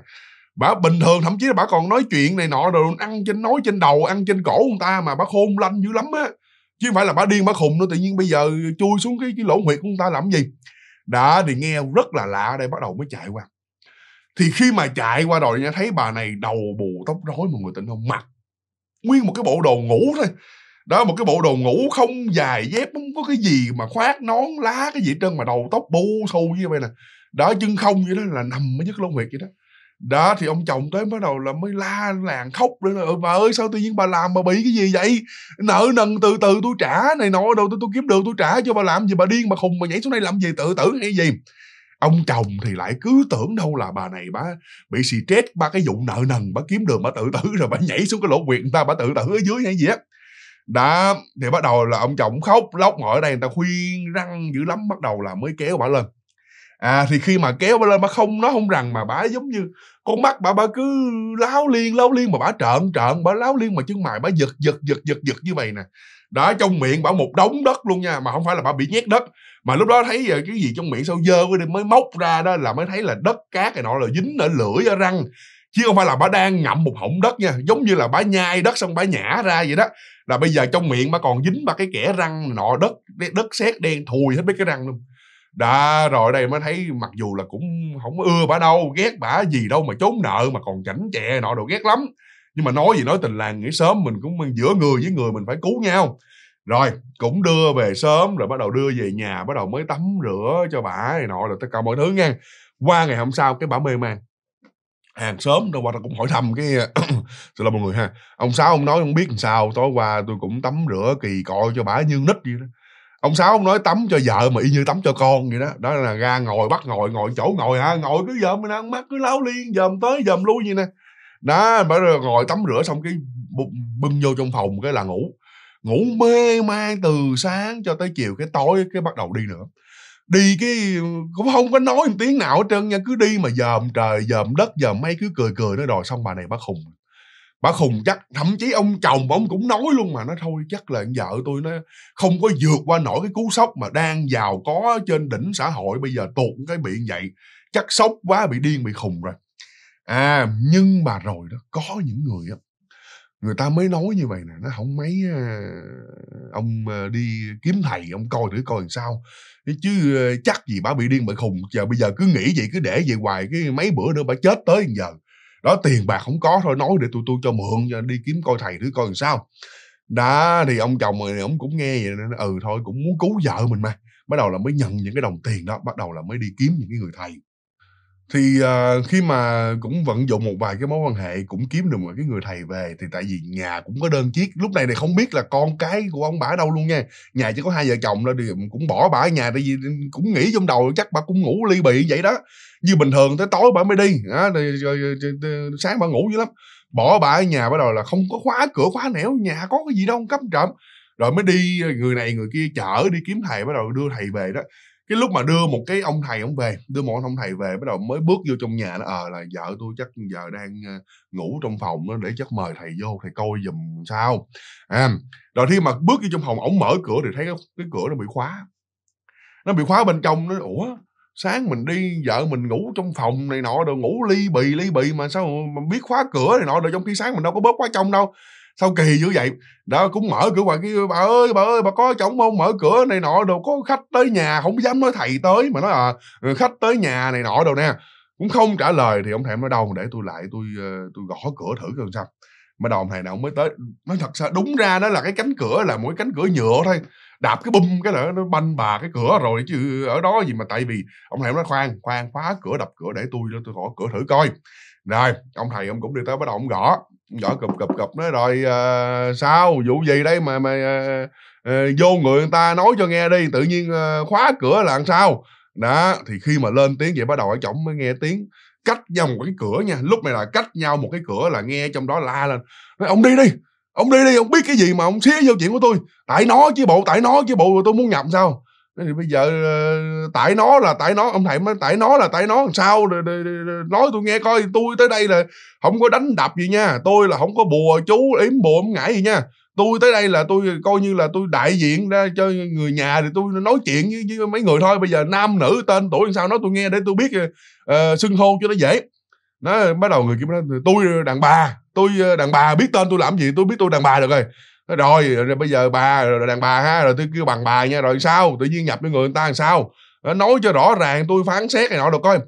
bà bình thường thậm chí là bà còn nói chuyện này nọ rồi ăn trên nói trên đầu ăn trên cổ người ta mà bà khôn lanh dữ lắm á chứ không phải là bà điên bà khùng nữa tự nhiên bây giờ chui xuống cái, cái lỗ huyệt của người ta làm gì đã thì nghe rất là lạ đây bắt đầu mới chạy qua thì khi mà chạy qua rồi nha thấy bà này đầu bù tóc rối mà người tỉnh không mặc nguyên một cái bộ đồ ngủ thôi đó một cái bộ đồ ngủ không dài dép không có cái gì mà khoác nón lá cái gì hết trơn mà đầu tóc bù xù như vậy nè đó chân không vậy đó là nằm ở cái lỗ huyệt vậy đó đó thì ông chồng tới bắt đầu là mới la làng khóc nữa là ờ, bà ơi sao tự nhiên bà làm bà bị cái gì vậy nợ nần từ từ tôi trả này nọ đâu tôi, tôi kiếm được tôi trả cho bà làm gì bà điên bà khùng bà nhảy xuống đây làm gì tự tử hay gì ông chồng thì lại cứ tưởng đâu là bà này bà bị stress ba cái vụ nợ nần bà kiếm đường bà tự tử rồi bà nhảy xuống cái lỗ quyền ta bà tự tử ở dưới hay gì á đó thì bắt đầu là ông chồng khóc lóc ngồi ở đây người ta khuyên răng dữ lắm bắt đầu là mới kéo bà lên à thì khi mà kéo bà lên bà không nó không rằng mà bà giống như con mắt bà bà cứ láo liên láo liên mà bà trợn trợn bà láo liên mà chân mày bà giật giật giật giật giật như vậy nè đó trong miệng bà một đống đất luôn nha mà không phải là bà bị nhét đất mà lúc đó thấy ờ, cái gì trong miệng sao dơ quá đi mới móc ra đó là mới thấy là đất cát này nọ là dính ở lưỡi ở răng chứ không phải là bà đang ngậm một họng đất nha giống như là bà nhai đất xong bà nhả ra vậy đó là bây giờ trong miệng bà còn dính ba cái kẻ răng nọ đất đất sét đen thùi hết mấy cái răng luôn đã rồi đây mới thấy mặc dù là cũng không ưa bả đâu ghét bả gì đâu mà trốn nợ mà còn chảnh chẹ nọ đồ ghét lắm nhưng mà nói gì nói tình làng nghĩ sớm mình cũng giữa người với người mình phải cứu nhau rồi cũng đưa về sớm rồi bắt đầu đưa về nhà bắt đầu mới tắm rửa cho bả này nọ rồi tất cả mọi thứ nha qua ngày hôm sau cái bả mê man hàng sớm đâu qua tao cũng hỏi thăm cái rồi là mọi người ha ông sáu ông nói ông biết làm sao tối qua tôi cũng tắm rửa kỳ cọ cho bả như nít vậy đó ông sáu ông nói tắm cho vợ mà y như tắm cho con vậy đó đó là ra ngồi bắt ngồi ngồi chỗ ngồi ha ngồi cứ dòm ăn mắt cứ láo liên dòm tới dòm lui vậy nè đó bởi rồi ngồi tắm rửa xong cái bưng vô trong phòng cái là ngủ ngủ mê man từ sáng cho tới chiều cái tối cái bắt đầu đi nữa đi cái cũng không có nói một tiếng nào hết trơn nha cứ đi mà dòm trời dòm đất dòm mấy cứ cười cười nó đòi xong bà này bắt khùng bà khùng chắc thậm chí ông chồng ông cũng nói luôn mà nó thôi chắc là vợ tôi nó không có vượt qua nổi cái cú sốc mà đang giàu có trên đỉnh xã hội bây giờ tuột cái bị vậy chắc sốc quá bị điên bị khùng rồi à nhưng mà rồi đó có những người á người ta mới nói như vậy nè nó không mấy ờ, ông ờ, đi kiếm thầy ông coi thử coi làm sao chứ ờ, chắc gì bà bị điên bị khùng giờ bây giờ cứ nghĩ vậy cứ để vậy hoài cái mấy bữa nữa bà chết tới giờ đó tiền bạc không có thôi nói để tôi tôi cho mượn cho đi kiếm coi thầy thứ coi làm sao đó thì ông chồng thì ông cũng nghe vậy nên ừ thôi cũng muốn cứu vợ mình mà bắt đầu là mới nhận những cái đồng tiền đó bắt đầu là mới đi kiếm những cái người thầy thì, à, khi mà cũng vận dụng một vài cái mối quan hệ cũng kiếm được một cái người thầy về, thì tại vì nhà cũng có đơn chiếc, lúc này thì không biết là con cái của ông bà ở đâu luôn nha, nhà chỉ có hai vợ chồng là thì cũng bỏ bà ở nhà tại vì cũng nghĩ trong đầu chắc bà cũng ngủ ly bị vậy đó. Như bình thường tới tối bà mới đi, đó, thì, rồi, rồi, rồi, sáng bà ngủ dữ lắm. Bỏ bà ở nhà bắt đầu là không có khóa cửa khóa nẻo, nhà có cái gì đâu, cấm trộm rồi mới đi ờ, người này người kia chở đi kiếm thầy bắt đầu đưa thầy về đó cái lúc mà đưa một cái ông thầy ông về đưa một ông thầy về bắt đầu mới bước vô trong nhà nó ờ à, là vợ tôi chắc giờ đang ờ, ngủ trong phòng đó để chắc mời thầy vô thầy coi giùm sao à, rồi khi mà bước vô trong phòng ổng mở cửa thì thấy cái cửa nó bị khóa nó bị khóa bên trong nó ủa sáng mình đi vợ mình ngủ trong phòng này nọ rồi ngủ ly bì ly bì mà sao mà biết khóa cửa này nọ rồi trong khi sáng mình đâu có bớt khóa trong đâu sao kỳ dữ vậy đó cũng mở cửa ngoài kêu bà ơi bà ơi bà có chồng không mở cửa này nọ đồ có khách tới nhà không dám nói thầy tới mà nói à khách tới nhà này nọ đồ nè cũng không trả lời thì ông thầy nói đâu để tôi lại tôi tôi gõ cửa thử coi sao mà đầu ông thầy nào mới tới nói thật sao đúng ra đó là cái cánh cửa là mỗi cánh cửa nhựa thôi đạp cái bum cái là nó banh bà cái cửa rồi chứ ở đó gì mà tại vì ông thầy nói khoan khoan khóa cửa đập cửa để tôi tôi gõ cửa thử coi rồi ông thầy ông cũng đi tới bắt đầu ông gõ gọi cụp cụp cụp nói rồi à, sao vụ gì đây mà mà à, à, vô người người ta nói cho nghe đi tự nhiên à, khóa cửa là làm sao đó thì khi mà lên tiếng vậy bắt đầu ở chổng mới nghe tiếng cách nhau một cái cửa nha lúc này là cách nhau một cái cửa là nghe trong đó la lên nói ông đi đi ông đi đi ông biết cái gì mà ông xé vô chuyện của tôi tại nó chứ bộ tại nó chứ bộ tôi muốn nhập sao thì bây giờ ờ, tại nó là tại nó ông thầy mới tại nó là tại nó làm sao rồi, nói tôi nghe coi tôi tới đây là không có đánh đập gì nha tôi là không có bùa chú yếm bùa không ngại gì nha tôi tới đây là tôi coi như là tôi đại diện ra cho người nhà thì tôi nói chuyện với, với mấy người thôi bây giờ nam nữ tên tuổi sao nói tôi nghe để tôi biết uh, xưng hô cho nó dễ nó bắt đầu người kia nói tôi đàn bà tôi ờ, đàn bà biết tên tôi làm gì tôi biết tôi đàn bà được rồi nói rồi, rồi bây giờ bà rồi đàn bà ha rồi tôi kêu bằng bà nha rồi sao tự nhiên nhập với người, người ta làm sao nói cho rõ ràng tôi phán xét này nọ được coi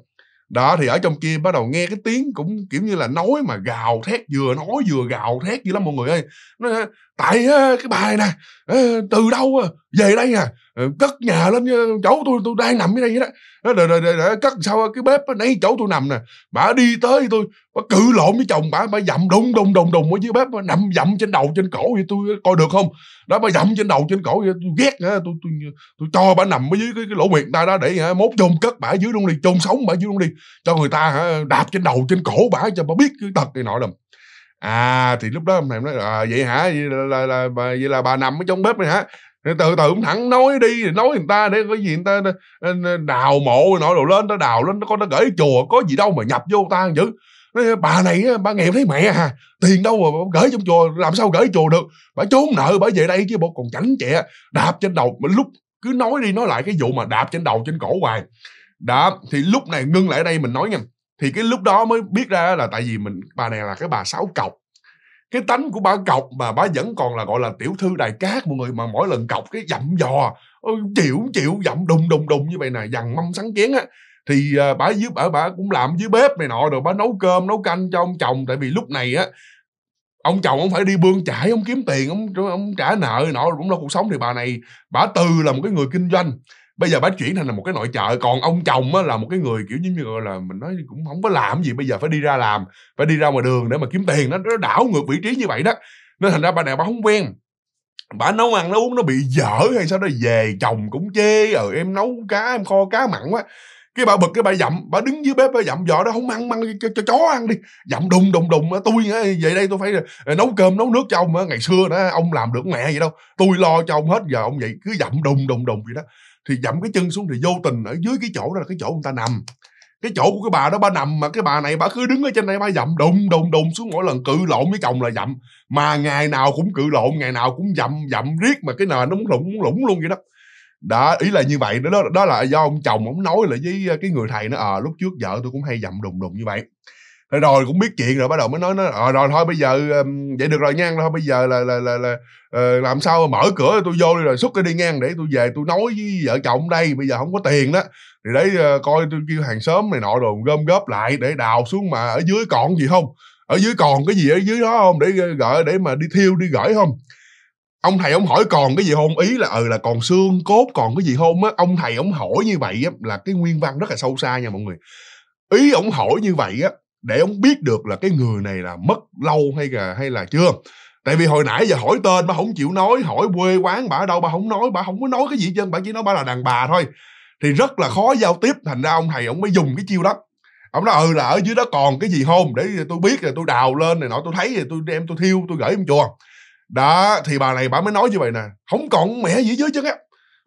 đó thì ở trong kia bắt đầu nghe cái tiếng cũng kiểu như là nói mà gào thét vừa nói vừa gào thét dữ lắm mọi người ơi nó tại cái bài này nè từ đâu về đây nè à? Ừ, cất nhà lên chỗ tôi tôi đang nằm ở đây vậy đó rồi rồi rồi cất sau cái bếp nãy chỗ tôi nằm nè bà đi tới tôi bà cự lộn với chồng bà bà dậm đùng đùng đùng đùng ở dưới bếp bà nằm dậm trên đầu trên cổ vậy tôi coi được không đó bà dậm trên đầu trên cổ vậy tôi ghét hả tôi tôi tôi cho bà nằm ở dưới cái, cái lỗ miệng ta đó để hả mốt chôn cất bà dưới luôn đi chôn sống bà dưới luôn đi cho người ta hả đạp trên đầu trên cổ bà cho bà biết cái tật này nọ lắm à thì lúc đó ông thầy nói à, vậy hả vậy là, là, là, vậy là bà nằm ở trong bếp này hả thì từ từ cũng thẳng nói đi nói người ta để có gì người ta ờ, ờ, ờ, đào mộ nổi đồ lên ta đào lên nó có nó gửi chùa có gì đâu mà nhập vô ta chứ bà này bà nghèo thấy mẹ hà tiền đâu mà gửi trong chùa làm sao gửi chùa được bà trốn nợ bà về đây chứ bộ còn chảnh chẹ đạp trên đầu mà lúc cứ nói đi nói lại cái vụ mà đạp trên đầu trên cổ hoài đó thì lúc này ngưng lại đây mình nói nha thì cái lúc đó mới biết ra là tại vì mình bà này là cái bà sáu cọc cái tánh của bà cọc mà bà vẫn còn là gọi là tiểu thư đài cát mọi người mà mỗi lần cọc cái dặm dò chịu chịu dặm đùng đùng đùng như vậy nè dằn mâm sáng kiến á thì à, bà dưới bà bà cũng làm dưới bếp này nọ rồi bà nấu cơm nấu canh cho ông chồng tại vì lúc này á ông chồng ông phải đi bươn chải ông kiếm tiền ông ông trả nợ nọ cũng lo cuộc sống thì bà này bà từ là một cái người kinh doanh bây giờ bà chuyển thành là một cái nội trợ còn ông chồng á là một cái người kiểu như gọi là mình nói cũng không có làm gì bây giờ phải đi ra làm phải đi ra ngoài đường để mà kiếm tiền nó nó đảo ngược vị trí như vậy đó nên thành ra bà này bà không quen bà nấu ăn nấu uống nó bị dở hay sao đó về chồng cũng chê ờ em nấu cá em kho cá mặn quá cái bà bực cái bà dậm bà đứng dưới bếp bà dậm vợ đó không ăn mang cho, cho chó ăn đi dậm đùng đùng đùng tôi về đây tôi phải ờ, nấu cơm nấu nước cho ông ngày xưa đó ông làm được mẹ vậy đâu tôi lo cho ông hết giờ ông vậy cứ dậm đùng đùng đùng vậy đó thì dậm cái chân xuống thì vô tình ở dưới cái chỗ đó là cái chỗ người ta nằm cái chỗ của cái bà đó bà nằm mà cái bà này bà cứ đứng ở trên đây bà dậm đùng đùng đùng xuống mỗi lần cự lộn với chồng là dậm mà ngày nào cũng cự lộn ngày nào cũng dậm dậm riết mà cái nền nó muốn lủng muốn lủng luôn vậy đó đó ý là như vậy đó đó là do ông chồng ông nói lại với ờ, cái người thầy nó ờ à, lúc trước vợ tôi cũng hay dậm đùng đùng như vậy rồi, rồi cũng biết chuyện rồi bắt đầu mới nói nó à, ờ, rồi thôi bây giờ vậy được rồi nha thôi bây giờ là là là, là ờ, làm sao mở cửa tôi vô đi rồi xuất cái đi ngang để tôi về tôi nói với vợ chồng đây bây giờ không có tiền đó thì để ờ, coi tôi kêu hàng xóm này nọ rồi gom góp lại để đào xuống mà ở dưới còn gì không ở dưới còn cái gì ở dưới đó không để gợi để mà đi thiêu đi gửi không ông thầy ông hỏi còn cái gì không ý là ừ là còn xương cốt còn cái gì không á ông thầy ông hỏi như vậy á là cái nguyên văn rất là sâu xa nha mọi người ý ông hỏi như vậy á để ông biết được là cái người này là mất lâu hay là hay là chưa tại vì hồi nãy giờ hỏi tên bà không chịu nói hỏi quê quán bà ở đâu bà không nói bà không có nói cái gì chân bà chỉ nói bà là đàn bà thôi thì rất là khó giao tiếp thành ra ông thầy ông mới dùng cái chiêu đó ông nói ừ là ở dưới đó còn cái gì không để tôi biết là tôi đào lên này nọ tôi thấy thì tôi đem tôi thiêu tôi gửi em chùa đó thì bà này bà mới nói như vậy nè không còn mẹ gì dưới chân á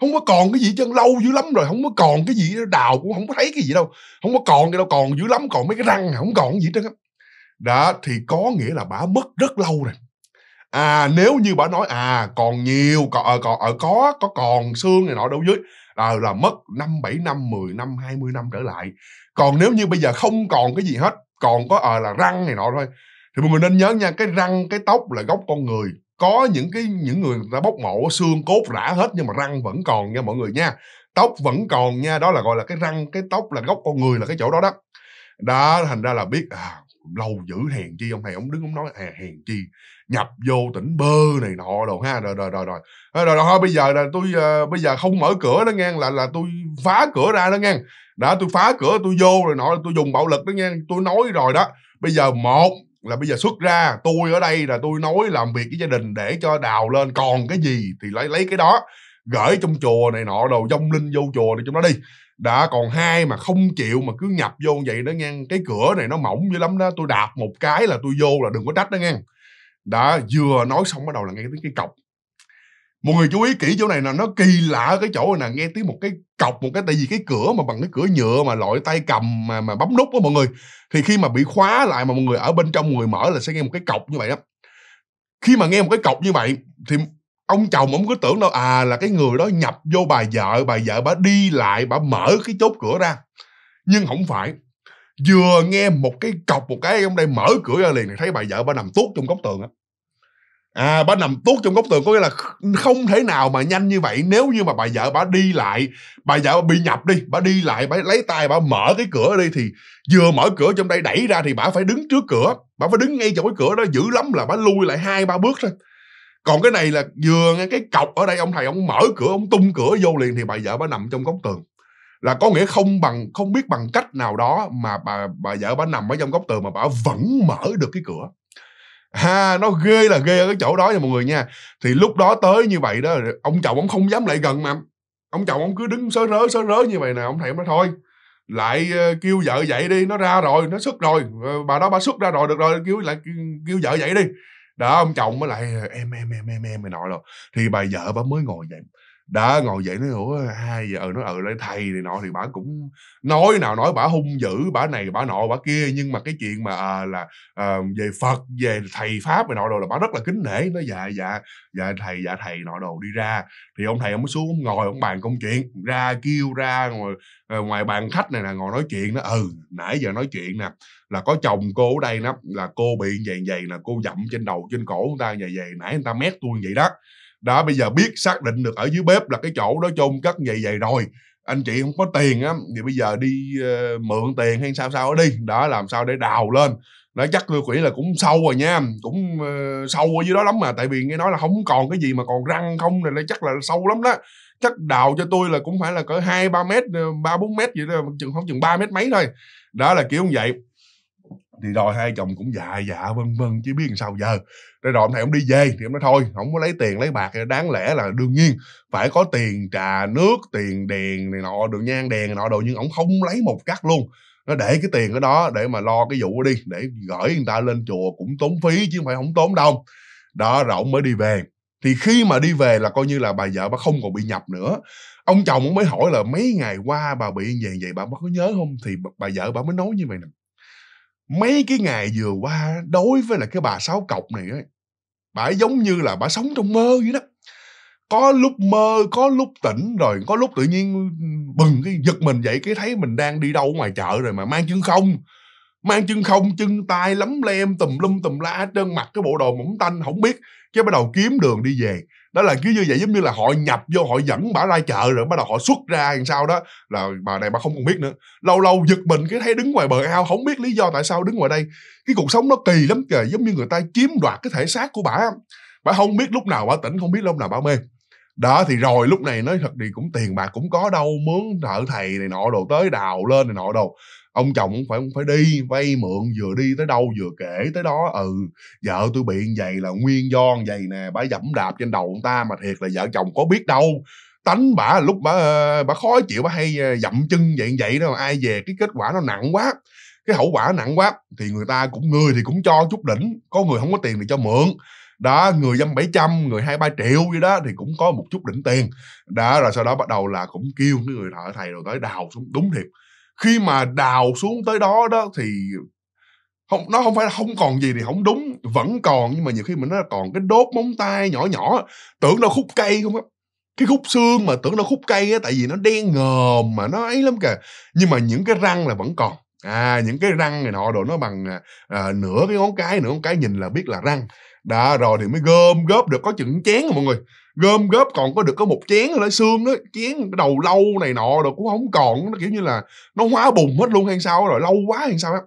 không có còn cái gì chân lâu dữ lắm rồi không có còn cái gì đào cũng không có thấy cái gì đâu không có còn cái đâu còn dữ lắm còn mấy cái răng không còn cái gì hết đó thì có nghĩa là bà mất rất lâu rồi à nếu như bà nói à còn nhiều còn ờ, còn ở ờ, có có còn xương này nọ đâu dưới à, là mất năm bảy năm 10 năm 20 năm trở lại còn nếu như bây giờ không còn cái gì hết còn có à, là răng này nọ thôi thì mọi người nên nhớ nha cái răng cái tóc là gốc con người có những cái những người đã bóc mộ xương cốt rã hết nhưng mà răng vẫn còn nha mọi người nha tóc vẫn còn nha đó là gọi là cái răng cái tóc là gốc con người là cái chỗ đó đó đó thành ra là biết à, lâu giữ hèn chi ông này ông đứng ông nói à, hèn chi nhập vô tỉnh bơ này nọ đồ ha rồi rồi rồi rồi ờ, rồi rồi thôi bây giờ là tôi uh, bây giờ không mở cửa đó nghe là là tôi phá cửa ra đó nghe đã tôi phá cửa tôi vô rồi nọ tôi dùng bạo lực đó nghe tôi nói rồi đó bây giờ một là bây giờ xuất ra tôi ở đây là tôi nói làm việc với gia đình để cho đào lên còn cái gì thì lấy lấy cái đó gửi trong chùa này nọ đồ dông linh vô chùa này trong đó đi đã còn hai mà không chịu mà cứ nhập vô vậy đó ngang cái cửa này nó mỏng dữ lắm đó tôi đạp một cái là tôi vô là đừng có trách đó ngang đã vừa nói xong bắt đầu là nghe tiếng cái cọc mọi người chú ý kỹ chỗ này là nó kỳ lạ cái chỗ này nè nghe tiếng một cái cọc một cái tại vì cái cửa mà bằng cái cửa nhựa mà loại tay cầm mà mà bấm nút đó mọi người thì khi mà bị khóa lại mà mọi người ở bên trong người mở là sẽ nghe một cái cọc như vậy đó khi mà nghe một cái cọc như vậy thì ông chồng ông cứ tưởng đâu à là cái người đó nhập vô bà vợ bà vợ bà đi lại bà mở cái chốt cửa ra nhưng không phải vừa nghe một cái cọc một cái ông đây mở cửa ra liền thì thấy bà vợ bà nằm tuốt trong góc tường á à bà nằm tốt trong góc tường có nghĩa là không thể nào mà nhanh như vậy nếu như mà bà vợ bà đi lại bà vợ bà bị nhập đi bà đi lại bà lấy tay bà mở cái cửa đi thì vừa mở cửa trong đây đẩy ra thì bà phải đứng trước cửa bà phải đứng ngay chỗ cái cửa đó dữ lắm là bà lui lại hai ba bước thôi còn cái này là vừa nghe cái cọc ở đây ông thầy ông mở cửa ông tung cửa vô liền thì bà vợ bà nằm trong góc tường là có nghĩa không bằng không biết bằng cách nào đó mà bà bà vợ bà nằm ở trong góc tường mà bà vẫn mở được cái cửa ha nó ghê là ghê ở cái chỗ đó nha mọi người nha thì lúc đó tới như vậy đó ông chồng ông không dám lại gần mà ông chồng ông cứ đứng sớ rớ sớ rớ như vậy nè ông thầy ông nói thôi lại ờ, kêu vợ dậy đi nó ra rồi nó xuất rồi ờ, bà đó bà xuất ra rồi được rồi kêu lại kêu, vợ dậy đi đó ông chồng mới lại em em em em em mày nọ rồi thì bà vợ bà mới ngồi dậy đã ngồi dậy nói ủa hai giờ ừ, nó ừ đây thầy này nọ thì bả cũng nói nào nói bả hung dữ bả này bả nọ bả kia nhưng mà cái chuyện mà à, là à, về phật về thầy pháp này nọ đồ là bả rất là kính nể nó dạ dạ dạ thầy dạ thầy nọ đồ đi ra thì ông thầy ông xuống ông ngồi ông bàn công chuyện ra kêu ra ngồi ờ, ngoài bàn khách này là ngồi nói chuyện nó ừ nãy giờ nói chuyện nè là có chồng cô ở đây đó là cô bị vậy vậy là cô dậm trên đầu trên cổ người ta vậy vậy nãy người ta mét tôi vậy đó đã bây giờ biết xác định được ở dưới bếp là cái chỗ đó chôn cất vậy vậy rồi anh chị không có tiền á thì bây giờ đi uh, mượn tiền hay sao sao đó đi đó làm sao để đào lên đó chắc tôi quỷ là cũng sâu rồi nha cũng uh, sâu ở dưới đó lắm mà tại vì nghe nói là không còn cái gì mà còn răng không này là chắc là sâu lắm đó chắc đào cho tôi là cũng phải là cỡ hai ba mét ờ, ba bốn mét vậy đó chừng không chừng ba mét mấy thôi đó là kiểu như vậy thì đòi hai chồng cũng dạ dạ vân vân chứ biết làm sao giờ rồi rồi ông thầy ông đi về thì ông nói thôi không có lấy tiền lấy bạc đáng lẽ là đương nhiên phải có tiền trà nước tiền đèn này nọ đường nhang đèn này nọ đồ nhưng ông không lấy một cắt luôn nó để cái tiền ở đó để mà lo cái vụ đi để gửi người ta lên chùa cũng tốn phí chứ không phải không tốn đâu đó rồi ông mới đi về thì khi mà đi về là coi như là bà vợ bà không còn bị nhập nữa ông chồng mới hỏi là mấy ngày qua bà bị vậy vậy bà có nhớ không thì bà vợ bà mới nói như vậy nè mấy cái ngày vừa qua đối với là cái bà sáu cọc này ấy, bà ấy giống như là bà sống trong mơ vậy đó có lúc mơ có lúc tỉnh rồi có lúc tự nhiên bừng cái giật mình dậy cái thấy mình đang đi đâu ngoài chợ rồi mà mang chân không mang chân không chân tay lấm lem tùm lum tùm la trên mặt cái bộ đồ mỏng tanh không biết cái bắt đầu kiếm đường đi về đó là cứ như vậy giống như là họ nhập vô họ dẫn bà ra chợ rồi bắt đầu họ xuất ra làm sao đó là bà này bà không còn biết nữa lâu lâu giật mình cái thấy đứng ngoài bờ ao không biết lý do tại sao đứng ngoài đây cái cuộc sống nó kỳ lắm kìa giống như người ta chiếm đoạt cái thể xác của bà bà không biết lúc nào bà tỉnh không biết lúc nào bà mê đó thì rồi lúc này nói thật thì cũng tiền bạc cũng có đâu mướn thợ thầy này nọ đồ tới đào lên này nọ đồ ông chồng cũng phải cũng phải đi vay mượn vừa đi tới đâu vừa kể tới đó ừ vợ tôi bị vậy là nguyên do vậy nè bà dẫm đạp trên đầu ông ta mà thiệt là vợ chồng có biết đâu tánh bả lúc bả bả khó chịu bả hay à, dậm chân vậy vậy đó ai về cái kết quả nó nặng quá cái hậu quả nặng quá thì người ta cũng người thì cũng cho chút đỉnh có người không có tiền thì cho mượn đó người dăm bảy trăm người hai ba triệu gì đó thì cũng có một chút đỉnh tiền đó rồi sau đó bắt đầu là cũng kêu cái người thợ thầy rồi tới đào xuống đúng thiệt khi mà đào xuống tới đó đó thì không nó không phải không còn gì thì không đúng vẫn còn nhưng mà nhiều khi mình nó còn cái đốt móng tay nhỏ nhỏ tưởng nó khúc cây không á cái khúc xương mà tưởng nó khúc cây á tại vì nó đen ngòm mà nó ấy lắm kìa nhưng mà những cái răng là vẫn còn à những cái răng này nọ đồ nó bằng à, à nửa cái ngón cái nửa ngón cái nhìn là biết là răng đã rồi thì mới gom góp được có chừng chén rồi mọi người gom góp còn có được có một chén ở xương đó chén đầu lâu này nọ rồi cũng không còn nó kiểu như là nó hóa bùng hết luôn hay sao rồi lâu quá hay sao á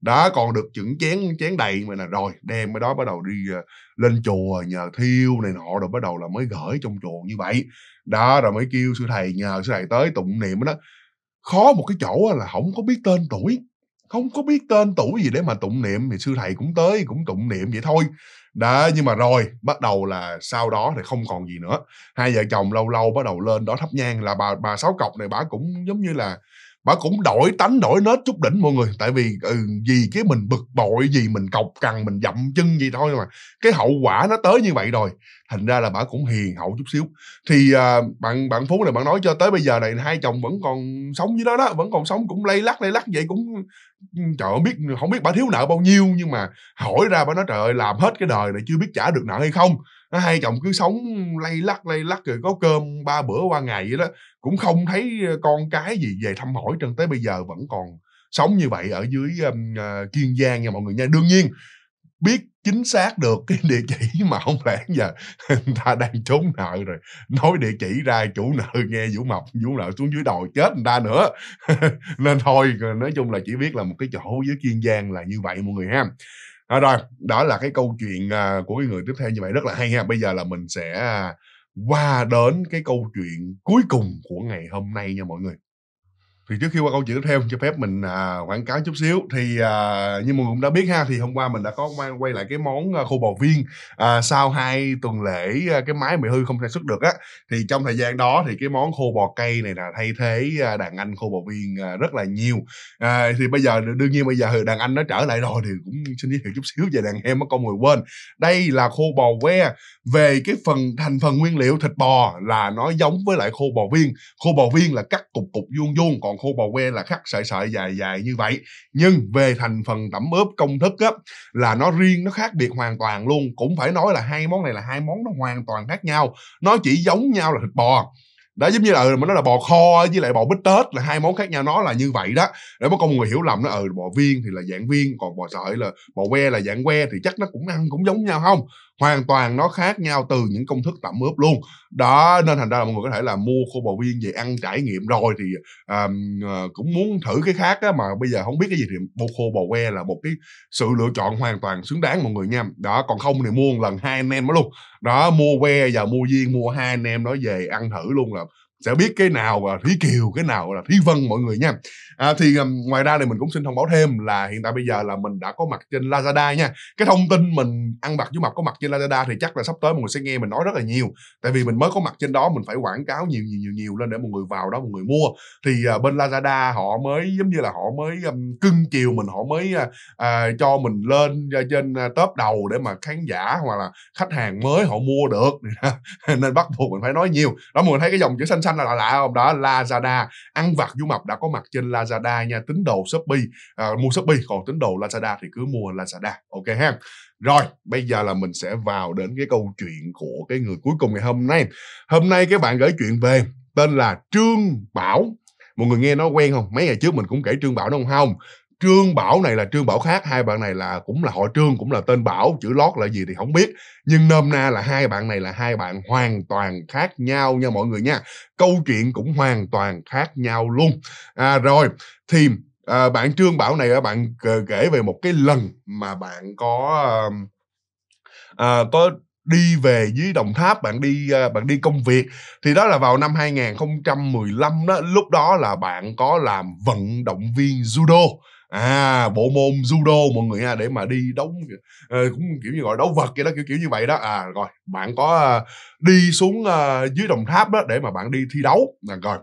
đã còn được chững chén chén đầy mà là rồi đem cái đó bắt đầu đi ờ, lên chùa nhờ thiêu này nọ rồi bắt đầu là mới gửi trong chùa như vậy đó rồi mới kêu sư thầy nhờ sư thầy tới tụng niệm đó khó một cái chỗ là không có biết tên tuổi không có biết tên tuổi gì để mà tụng niệm thì sư thầy cũng tới cũng tụng niệm vậy thôi đó nhưng mà rồi bắt đầu là sau đó thì không còn gì nữa hai vợ chồng lâu lâu bắt đầu lên đó thắp nhang là bà bà sáu cọc này bà cũng giống như là bà cũng đổi tánh đổi nết chút đỉnh mọi người tại vì ừ, vì cái mình bực bội gì mình cọc cằn mình dậm chân gì thôi mà cái hậu quả nó tới như vậy rồi thành ra là bà cũng hiền hậu chút xíu thì à, bạn bạn phú này bạn nói cho tới bây giờ này hai chồng vẫn còn sống với đó đó vẫn còn sống cũng lay lắc lay lắc vậy cũng ừ, trời không biết không biết bà thiếu nợ bao nhiêu nhưng mà hỏi ra bà nói trời ơi làm hết cái đời này chưa biết trả được nợ hay không hai chồng cứ sống lay lắc lay lắc rồi có cơm ba bữa qua ngày vậy đó cũng không thấy con cái gì về thăm hỏi trần tới bây giờ vẫn còn sống như vậy ở dưới um, uh, kiên giang nha mọi người nha đương nhiên biết chính xác được cái địa chỉ mà không lẽ giờ người ta đang trốn nợ rồi nói địa chỉ ra chủ nợ nghe vũ mập vũ nợ xuống dưới đồi chết người ta nữa nên thôi nói chung là chỉ biết là một cái chỗ dưới kiên giang là như vậy mọi người ha à, rồi đó là cái câu chuyện à, của cái người tiếp theo như vậy rất là hay ha bây giờ là mình sẽ à, qua đến cái câu chuyện cuối cùng của ngày hôm nay nha mọi người thì trước khi qua câu chuyện tiếp theo cho phép mình à, quảng cáo chút xíu thì à, như mọi người cũng đã biết ha thì hôm qua mình đã có mang quay lại cái món à, khô bò viên à, sau hai tuần lễ à, cái máy bị hư không sản xuất được á thì trong thời gian đó thì cái món khô bò cây này là thay thế à, đàn anh khô bò viên rất là nhiều à, thì bây giờ đương nhiên bây giờ đàn anh nó trở lại rồi thì cũng xin giới thiệu chút xíu về đàn em á con người quên đây là khô bò que về cái phần thành phần nguyên liệu thịt bò là nó giống với lại khô bò viên khô bò viên là cắt cục cục vuông vuông còn khô bò que là cắt sợi sợi dài dài như vậy nhưng về thành phần tẩm ướp công thức á là nó riêng nó khác biệt hoàn toàn luôn cũng phải nói là hai món này là hai món nó hoàn toàn khác nhau nó chỉ giống nhau là thịt bò đó giống như là ừ, mình nói là bò kho với lại bò bít tết là hai món khác nhau nó là như vậy đó để mà con người hiểu lầm nó ừ bò viên thì là dạng viên còn bò sợi là bò que là dạng que thì chắc nó cũng ăn cũng giống nhau không hoàn toàn nó khác nhau từ những công thức tẩm ướp luôn đó nên thành ra là mọi người có thể là mua khô bò viên về ăn trải nghiệm rồi thì um, cũng muốn thử cái khác á, mà bây giờ không biết cái gì thì mua khô bò que là một cái sự lựa chọn hoàn toàn xứng đáng mọi người nha đó còn không thì mua một lần hai anh em đó luôn đó mua que và mua viên mua hai anh em đó về ăn thử luôn là sẽ biết cái nào là thúy kiều cái nào là thúy vân mọi người nha à, thì um, ngoài ra thì mình cũng xin thông báo thêm là hiện tại bây giờ là mình đã có mặt trên Lazada nha cái thông tin mình ăn mặc với mặt có mặt trên Lazada thì chắc là sắp tới mọi người sẽ nghe mình nói rất là nhiều tại vì mình mới có mặt trên đó mình phải quảng cáo nhiều nhiều nhiều nhiều lên để mọi người vào đó mọi người mua thì uh, bên Lazada họ mới giống như là họ mới um, cưng chiều mình họ mới uh, uh, cho mình lên uh, trên uh, top đầu để mà khán giả hoặc là khách hàng mới họ mua được nên bắt buộc mình phải nói nhiều đó mọi người thấy cái dòng chữ xanh xanh là lạ, lạ không đó Lazada ăn vặt du mập đã có mặt trên Lazada Lazada nha tính đồ Shopee à, mua Shopee còn tính đồ Lazada thì cứ mua Lazada ok ha rồi bây giờ là mình sẽ vào đến cái câu chuyện của cái người cuối cùng ngày hôm nay hôm nay các bạn gửi chuyện về tên là Trương Bảo một người nghe nó quen không mấy ngày trước mình cũng kể Trương Bảo đúng không Trương Bảo này là Trương Bảo khác, hai bạn này là cũng là họ Trương, cũng là tên Bảo, chữ lót là gì thì không biết. Nhưng nôm na là hai bạn này là hai bạn hoàn toàn khác nhau nha mọi người nha. Câu chuyện cũng hoàn toàn khác nhau luôn. À rồi, thì à, bạn Trương Bảo này bạn kể về một cái lần mà bạn có à, có đi về dưới Đồng Tháp bạn đi à, bạn đi công việc thì đó là vào năm 2015 đó lúc đó là bạn có làm vận động viên judo à bộ môn judo mọi người ha để mà đi đấu à, cũng kiểu như gọi đấu vật vậy đó kiểu kiểu như vậy đó à rồi bạn có à, đi xuống à, dưới đồng tháp đó để mà bạn đi thi đấu à, rồi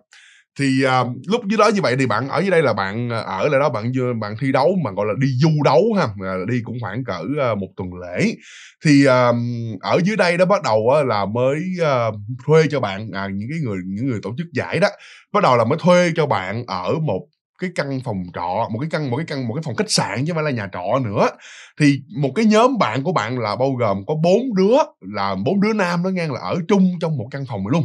thì à, lúc dưới đó như vậy thì bạn ở dưới đây là bạn ở lại đó bạn bạn thi đấu mà gọi là đi du đấu ha à, đi cũng khoảng cỡ à, một tuần lễ thì à, ở dưới đây đó bắt đầu á, là mới à, thuê cho bạn à, những cái người những người tổ chức giải đó bắt đầu là mới thuê cho bạn ở một cái căn phòng trọ một cái căn một cái căn một cái phòng khách sạn chứ không phải là nhà trọ nữa thì một cái nhóm bạn của bạn là bao gồm có bốn đứa là bốn đứa nam đó ngang là ở chung trong một căn phòng luôn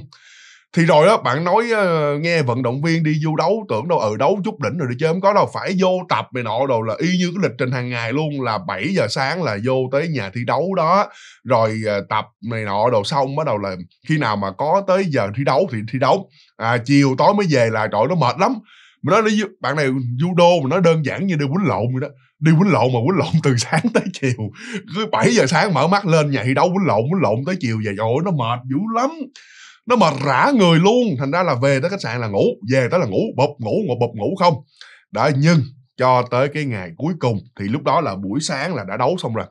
thì rồi đó bạn nói ờ, nghe vận động viên đi du đấu tưởng đâu ở ừ, đấu chút đỉnh rồi đi chơi không có đâu phải vô tập này nọ đồ là y như cái lịch trình hàng ngày luôn là 7 giờ sáng là vô tới nhà thi đấu đó rồi ờ, tập này nọ đồ xong bắt đầu là khi nào mà có tới giờ thi đấu thì thi đấu à, chiều tối mới về là trời nó mệt lắm mà nói đi bạn này judo mà nó đơn giản như đi quýnh lộn vậy đó đi quýnh lộn mà quýnh lộn từ sáng tới chiều cứ 7 giờ sáng mở mắt lên nhảy đấu quýnh lộn quýnh lộn tới chiều và rồi nó mệt dữ lắm nó mệt rã người luôn thành ra là về tới khách sạn là ngủ về tới là ngủ bụp ngủ ngủ bụp ngủ không đó nhưng cho tới cái ngày cuối cùng thì lúc đó là buổi sáng là đã đấu xong rồi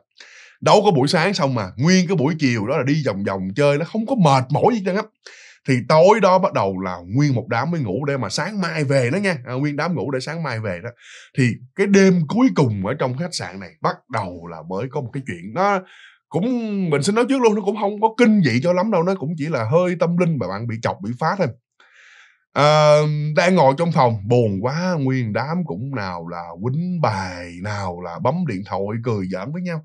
đấu có buổi sáng xong mà nguyên cái buổi chiều đó là đi vòng vòng chơi nó không có mệt mỏi gì hết thì tối đó bắt đầu là nguyên một đám mới ngủ để mà sáng mai về đó nha à, nguyên đám ngủ để sáng mai về đó thì cái đêm cuối cùng ở trong khách sạn này bắt đầu là mới có một cái chuyện nó cũng mình xin nói trước luôn nó cũng không có kinh dị cho lắm đâu nó cũng chỉ là hơi tâm linh mà bạn bị chọc bị phá thôi à, đang ngồi trong phòng buồn quá nguyên đám cũng nào là quýnh bài nào là bấm điện thoại cười giỡn với nhau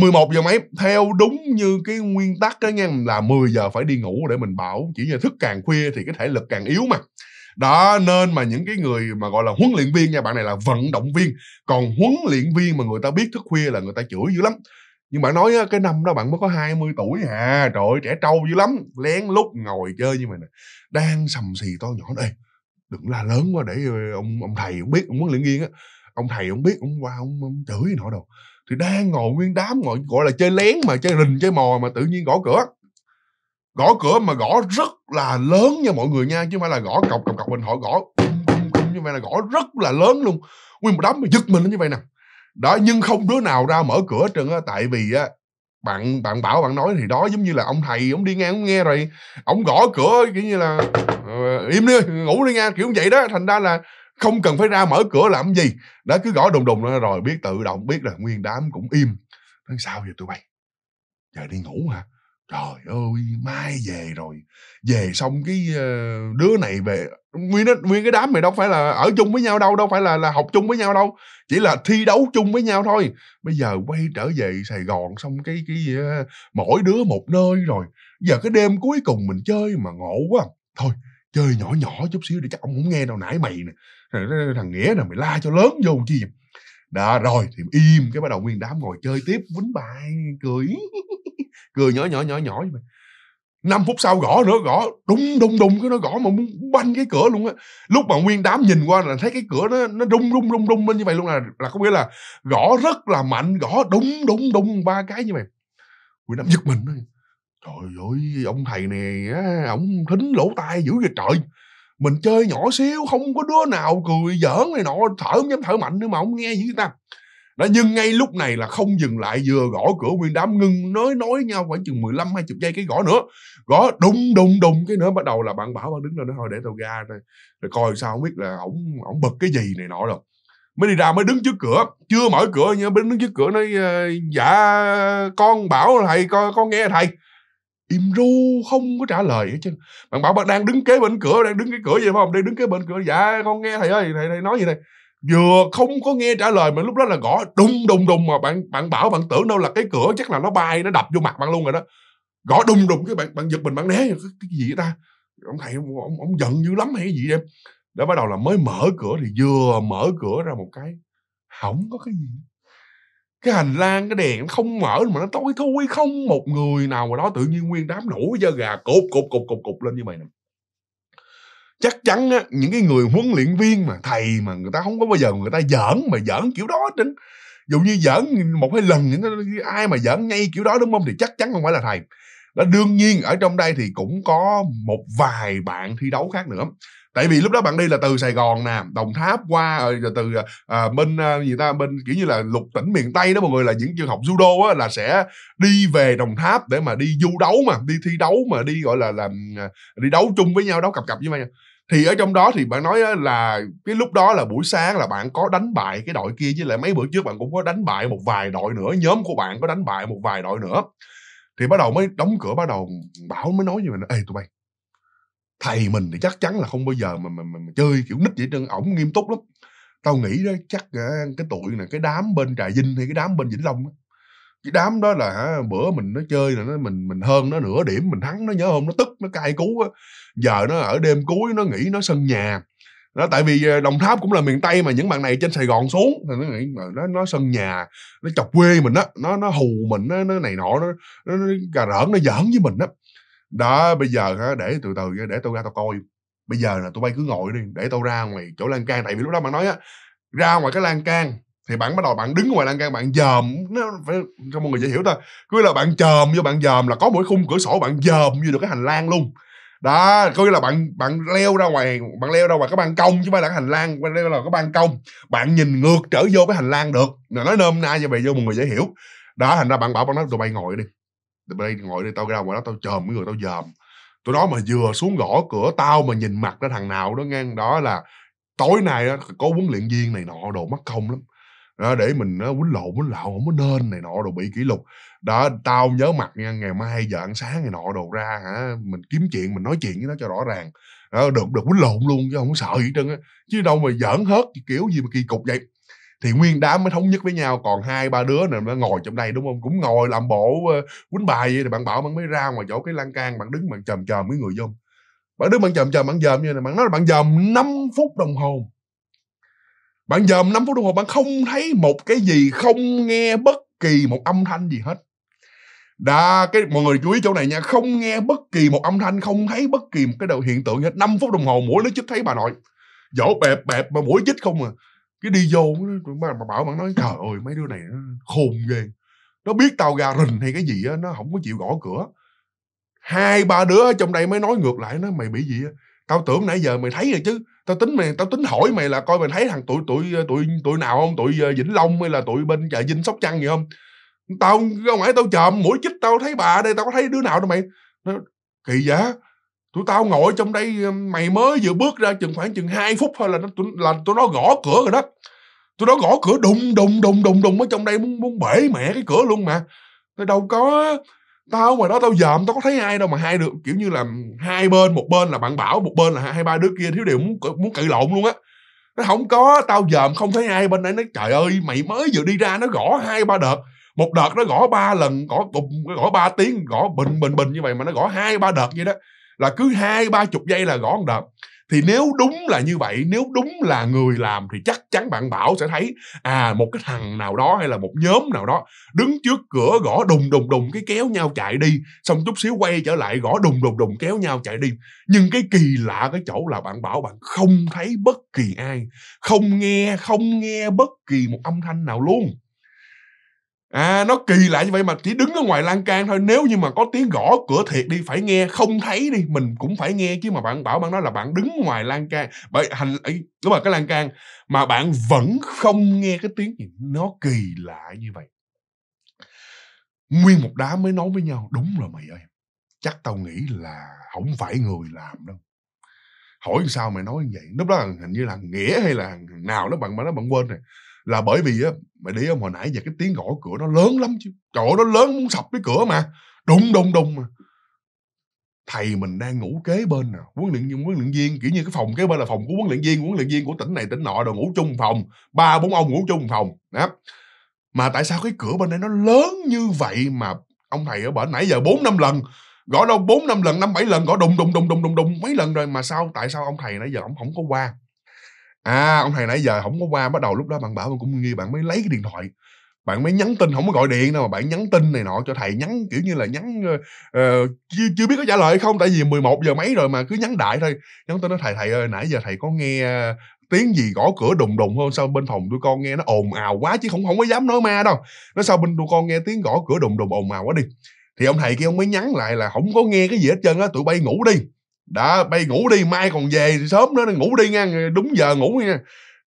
11 giờ mấy theo đúng như cái nguyên tắc đó nha là 10 giờ phải đi ngủ để mình bảo chỉ như thức càng khuya thì cái thể lực càng yếu mà đó nên mà những cái người mà gọi là huấn luyện viên nha bạn này là vận động viên còn huấn luyện viên mà người ta biết thức khuya là người ta chửi dữ lắm nhưng bạn nói cái năm đó bạn mới có 20 tuổi à trời ơi, trẻ trâu dữ lắm lén lút ngồi chơi như mày mình đang sầm xì to nhỏ đây đừng la lớn quá để ờ, ông ông thầy ông biết ông huấn luyện viên á ông thầy ông biết ông qua ông, ông chửi nọ đâu thì đang ngồi nguyên đám ngồi gọi là chơi lén mà chơi rình chơi mò mà tự nhiên gõ cửa gõ cửa mà gõ rất là lớn nha mọi người nha chứ không phải là gõ cọc cọc cọc mình họ gõ như vậy là gõ rất là lớn luôn nguyên một đám mà giật mình như vậy nè đó nhưng không đứa nào ra mở cửa trơn á tại vì á bạn bạn bảo bạn nói thì đó giống như là ông thầy ông đi ngang ông nghe rồi ông gõ cửa kiểu như là uh, im đi ngủ đi nha kiểu như vậy đó thành ra là không cần phải ra mở cửa làm gì đó cứ gõ đùng đùng rồi biết tự động biết là nguyên đám cũng im nói sao vậy tụi bay giờ đi ngủ hả trời ơi mai về rồi về xong cái ờ, đứa này về nguyên nguyên cái đám này đâu phải là ở chung với nhau đâu đâu phải là là học chung với nhau đâu chỉ là thi đấu chung với nhau thôi bây giờ quay trở về sài gòn xong cái cái ờ, mỗi đứa một nơi rồi giờ cái đêm cuối cùng mình chơi mà ngộ quá thôi chơi nhỏ nhỏ chút xíu để chắc ông không nghe đâu nãy mày nè thằng, nghĩa là mày la cho lớn vô chi đã rồi thì im cái bắt đầu nguyên đám ngồi chơi tiếp quýnh bài cười cười nhỏ nhỏ nhỏ nhỏ vậy năm phút sau gõ nữa gõ đùng đùng đùng cái nó gõ mà muốn banh cái cửa luôn á lúc mà nguyên đám nhìn qua là thấy cái cửa nó nó rung rung rung rung lên như vậy luôn là là có nghĩa là gõ rất là mạnh gõ đùng đùng đùng ba cái như vậy nguyên đám giật mình đó. trời ơi ông thầy này á ổng thính lỗ tai dữ vậy trời mình chơi nhỏ xíu không có đứa nào cười giỡn này nọ thở không dám thở mạnh nữa mà không nghe gì ta đó nhưng ngay lúc này là không dừng lại vừa gõ cửa nguyên đám ngưng nói nói nhau khoảng chừng 15 20 giây cái gõ nữa gõ đùng đùng đùng cái nữa bắt đầu là bạn bảo bạn đứng lên nữa thôi để tao ra rồi, rồi coi sao không biết là ổng ổng bật cái gì này nọ rồi mới đi ra mới đứng trước cửa chưa mở cửa nhưng mà đứng trước cửa nói ờ, dạ con bảo thầy con, con nghe thầy im ru không có trả lời hết trơn bạn bảo bạn đang đứng kế bên cửa đang đứng cái cửa vậy phải không đang đứng kế bên cửa dạ con nghe thầy ơi thầy thầy nói gì thầy vừa không có nghe trả lời mà lúc đó là gõ đùng đùng đùng mà bạn bạn bảo bạn tưởng đâu là cái cửa chắc là nó bay nó đập vô mặt bạn luôn rồi đó gõ đùng đùng cái bạn bạn giật mình bạn né cái cái gì vậy ta ông thầy ông, ông, giận dữ lắm hay cái gì em đã bắt đầu là mới mở cửa thì vừa mở cửa ra một cái không có cái gì cái hành lang cái đèn nó không mở mà nó tối thui không một người nào mà đó tự nhiên nguyên đám nổi da gà cột cột cột cột cột lên như vậy nè chắc chắn á, những cái người huấn luyện viên mà thầy mà người ta không có bao giờ người ta giỡn mà giỡn kiểu đó đến dụ như giỡn một hai lần ai mà giỡn ngay kiểu đó đúng không thì chắc chắn không phải là thầy đó đương nhiên ở trong đây thì cũng có một vài bạn thi đấu khác nữa tại vì lúc đó bạn đi là từ sài gòn nè đồng tháp qua rồi ờ, từ à, bên gì ta bên kiểu như là lục tỉnh miền tây đó mọi người là những trường học judo á là sẽ đi về đồng tháp để mà đi du đấu mà đi thi đấu mà đi gọi là làm đi đấu chung với nhau đấu cặp cặp với nhau thì ở trong đó thì bạn nói là cái lúc đó là buổi sáng là bạn có đánh bại cái đội kia với lại mấy bữa trước bạn cũng có đánh bại một vài đội nữa nhóm của bạn có đánh bại một vài đội nữa thì bắt đầu mới đóng cửa bắt đầu bảo mới nói với mình ê tụi bay thầy mình thì chắc chắn là không bao giờ mà mà, mà, mà chơi kiểu nít vậy trơn ổng nghiêm túc lắm tao nghĩ đó chắc à, cái tụi này cái đám bên trà vinh hay cái đám bên vĩnh long đó. cái đám đó là bữa mình nó chơi là nó mình mình hơn nó nửa điểm mình thắng nó nhớ không nó tức nó cay cú á giờ nó ở đêm cuối nó nghĩ nó sân nhà đó tại vì ờ, đồng tháp cũng là miền tây mà những bạn này trên sài gòn xuống thì nó nghĩ mà nó nó sân nhà nó chọc quê mình á nó nó hù mình nó nó này nọ nó nó, nó gà rỡn nó giỡn với mình á đó. đó bây giờ để từ từ để tôi ra tao coi bây giờ là tụi bay cứ ngồi đi để tao ra ngoài chỗ lan can tại vì lúc đó bạn nói á ra ngoài cái lan can thì bạn bắt đầu bạn đứng ngoài lan can bạn dòm nó phải cho mọi người dễ hiểu thôi cứ là bạn chòm vô bạn dòm là có mỗi khung cửa sổ bạn dòm vô được cái hành lang luôn đó coi như là bạn bạn leo ra ngoài bạn leo ra ngoài cái ban công chứ không phải là cái hành lang bạn leo là cái ban công bạn nhìn ngược trở vô cái hành lang được là nói nôm na như vậy vô một người dễ hiểu đó thành ra bạn bảo bạn nói tụi bay ngồi đi tụi bay ngồi đi tao ra ngoài đó tao chờ mấy người tao dòm tụi đó mà vừa xuống gõ cửa tao mà nhìn mặt ra thằng nào đó ngang đó là tối nay đó, có huấn luyện viên này nọ đồ mất công lắm đó, để mình nó quýnh lộn quýnh lộn không có nên này nọ đồ bị kỷ lục đó tao nhớ mặt nha ngày mai giờ ăn sáng ngày nọ đồ ra hả mình kiếm chuyện mình nói chuyện với nó cho rõ ràng đó, được được quýnh lộn luôn chứ không có sợ gì trơn á chứ đâu mà giỡn hết kiểu gì mà kỳ cục vậy thì nguyên đám mới thống nhất với nhau còn hai ba đứa này nó ngồi trong đây đúng không cũng ngồi làm bộ ờ, quýnh bài vậy thì bạn bảo bạn mới ra ngoài chỗ cái lan can bạn đứng bạn chầm chầm mấy người vô bạn đứng bạn chầm chầm bạn dòm như này bạn nói là bạn dòm 5 phút đồng hồ bạn dòm 5 phút đồng hồ bạn không thấy một cái gì không nghe bất kỳ một âm thanh gì hết đã cái mọi người chú ý chỗ này nha không nghe bất kỳ một âm thanh không thấy bất kỳ một cái đầu hiện tượng hết 5 phút đồng hồ mũi nó chích thấy bà nội dỗ bẹp bẹp mà mũi chích không à cái đi vô mà, mà bảo bạn nói trời ơi mấy đứa này nó khùng ghê nó biết tao gà rình hay cái gì á nó không có chịu gõ cửa hai ba đứa ở trong đây mới nói ngược lại nó mày bị gì á tao tưởng nãy giờ mày thấy rồi chứ tao tính mày tao tính hỏi mày là coi mày thấy thằng tụi tụi tụi tụi nào không tụi ờ, vĩnh long hay là tụi bên chợ dinh sóc trăng gì không tao không ngoài tao chồm mũi chích tao thấy bà đây tao có thấy đứa nào đâu mày nó, kỳ giá tụi tao ngồi trong đây mày mới vừa bước ra chừng khoảng chừng 2 phút thôi là nó tụi, là tụi nó gõ cửa rồi đó tụi nó gõ cửa đùng đùng đùng đùng đùng ở trong đây muốn muốn bể mẹ cái cửa luôn mà tao đâu có tao ngoài đó tao dòm tao có thấy ai đâu mà hai được kiểu như là hai bên một bên là bạn bảo một bên là hai ba đứa kia thiếu điều muốn muốn cự lộn luôn á nó không có tao dòm không thấy ai bên đây nó trời ơi mày mới vừa đi ra nó gõ hai ba đợt một đợt nó gõ ba lần gõ bùng gõ ba tiếng gõ bình bình bình như vậy mà nó gõ hai ba đợt vậy đó là cứ hai ba chục giây là gõ một đợt thì nếu đúng là như vậy nếu đúng là người làm thì chắc chắn bạn bảo sẽ thấy à một cái thằng nào đó hay là một nhóm nào đó đứng trước cửa gõ đùng đùng đùng cái kéo nhau chạy đi xong chút xíu quay trở lại gõ đùng đùng đùng kéo nhau chạy đi nhưng cái kỳ lạ cái chỗ là bạn bảo bạn không thấy bất kỳ ai không nghe không nghe bất kỳ một âm thanh nào luôn À nó kỳ lạ như vậy mà chỉ đứng ở ngoài lan can thôi Nếu như mà có tiếng gõ cửa thiệt đi Phải nghe không thấy đi Mình cũng phải nghe chứ mà bạn bảo bạn nói là bạn đứng ngoài lan can bởi hành ấy, Đúng rồi cái lan can Mà bạn vẫn không nghe cái tiếng gì Nó kỳ lạ như vậy Nguyên một đám mới nói với nhau Đúng rồi mày ơi Chắc tao nghĩ là không phải người làm đâu Hỏi sao mày nói như vậy Lúc đó hình như là Nghĩa hay là nào đó bạn mà nó bạn quên rồi là bởi vì á mày để ông hồi nãy giờ cái tiếng gõ cửa nó lớn lắm chứ chỗ nó lớn muốn sập cái cửa mà đùng đùng đùng mà thầy mình đang ngủ kế bên nè huấn luyện viên huấn luyện viên kiểu như cái phòng kế bên là phòng của huấn luyện viên huấn luyện viên của tỉnh này tỉnh nọ rồi ngủ chung phòng ba bốn ông ngủ chung phòng đó mà tại sao cái cửa bên đây nó lớn như vậy mà ông thầy ở bển nãy giờ bốn năm lần gõ đâu bốn năm lần năm bảy lần gõ đùng đùng đùng đùng đùng đùng mấy lần rồi mà sao tại sao ông thầy nãy giờ ông không có qua à ông thầy nãy giờ không có qua bắt đầu lúc đó bạn bảo bạn cũng nghi bạn mới lấy cái điện thoại bạn mới nhắn tin không có gọi điện đâu mà bạn nhắn tin này nọ cho thầy nhắn kiểu như là nhắn uh, chưa, chưa biết có trả lời hay không tại vì 11 giờ mấy rồi mà cứ nhắn đại thôi nhắn tin nó thầy thầy ơi nãy giờ thầy có nghe ờ, tiếng gì gõ cửa đùng đùng không sao bên phòng tụi con nghe nó ồn ào quá chứ không không có dám nói ma đâu nó sao bên tụi con nghe tiếng gõ cửa đùng đùng ồn ào quá đi thì ông thầy kia ông mới nhắn lại là không có nghe cái gì hết trơn á tụi bay ngủ đi đã bay ngủ đi mai còn về thì sớm nữa ngủ đi nha đúng giờ ngủ nha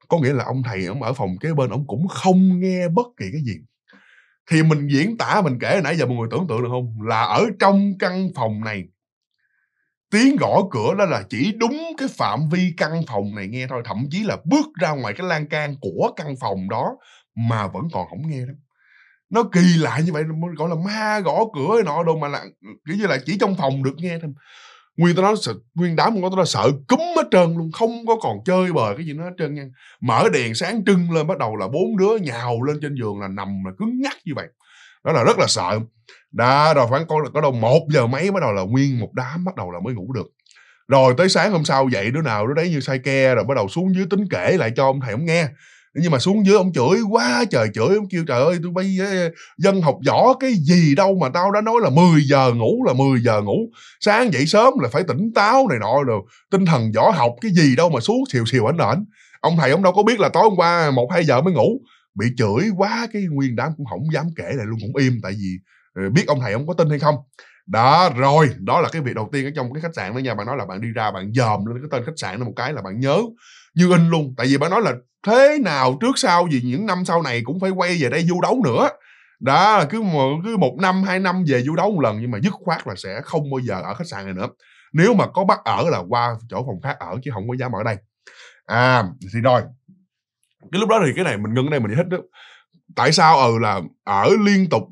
có nghĩa là ông thầy ông ở phòng kế bên ông cũng không nghe bất kỳ cái gì thì mình diễn tả mình kể nãy giờ mọi người tưởng tượng được không là ở trong căn phòng này tiếng gõ cửa đó là chỉ đúng cái phạm vi căn phòng này nghe thôi thậm chí là bước ra ngoài cái lan can của căn phòng đó mà vẫn còn không nghe đó nó kỳ lạ như vậy gọi là ma gõ cửa nọ đâu mà là kiểu như là chỉ trong phòng được nghe thôi nguyên tao nói sợ nguyên đám của tao là sợ cúm hết trơn luôn không có còn chơi bời cái gì nó hết trơn nha mở đèn sáng trưng lên bắt đầu là bốn đứa nhào lên trên giường là nằm là cứng ngắc như vậy đó là rất là sợ đã rồi khoảng coi có đâu một giờ mấy bắt đầu là nguyên một đám bắt đầu là mới ngủ được rồi tới sáng hôm sau dậy đứa nào đứa đấy như say ke rồi bắt đầu xuống dưới tính kể lại cho ông thầy ông nghe nhưng mà xuống dưới ông chửi quá trời chửi ông kêu trời ơi tôi bay dân học võ cái gì đâu mà tao đã nói là 10 giờ ngủ là 10 giờ ngủ sáng dậy sớm là phải tỉnh táo này nọ rồi tinh thần võ học cái gì đâu mà xuống xìu xìu ảnh ảnh ông thầy ông đâu có biết là tối hôm qua một hai giờ mới ngủ bị chửi quá cái nguyên đám cũng không dám kể lại luôn cũng im tại vì ờ, biết ông thầy ông có tin hay không đó rồi đó là cái việc đầu tiên ở trong cái khách sạn đó nha bạn nói là bạn đi ra bạn dòm lên cái tên khách sạn là một cái là bạn nhớ như in luôn tại vì bạn nói là thế nào trước sau gì những năm sau này cũng phải quay về đây du đấu nữa đó cứ một, cứ một năm hai năm về du đấu một lần nhưng mà dứt khoát là sẽ không bao giờ ở khách sạn này nữa nếu mà có bắt ở là qua chỗ phòng khác ở chứ không có dám ở đây à thì rồi cái lúc đó thì cái này mình ngưng ở đây mình thích đó tại sao ừ là ở liên tục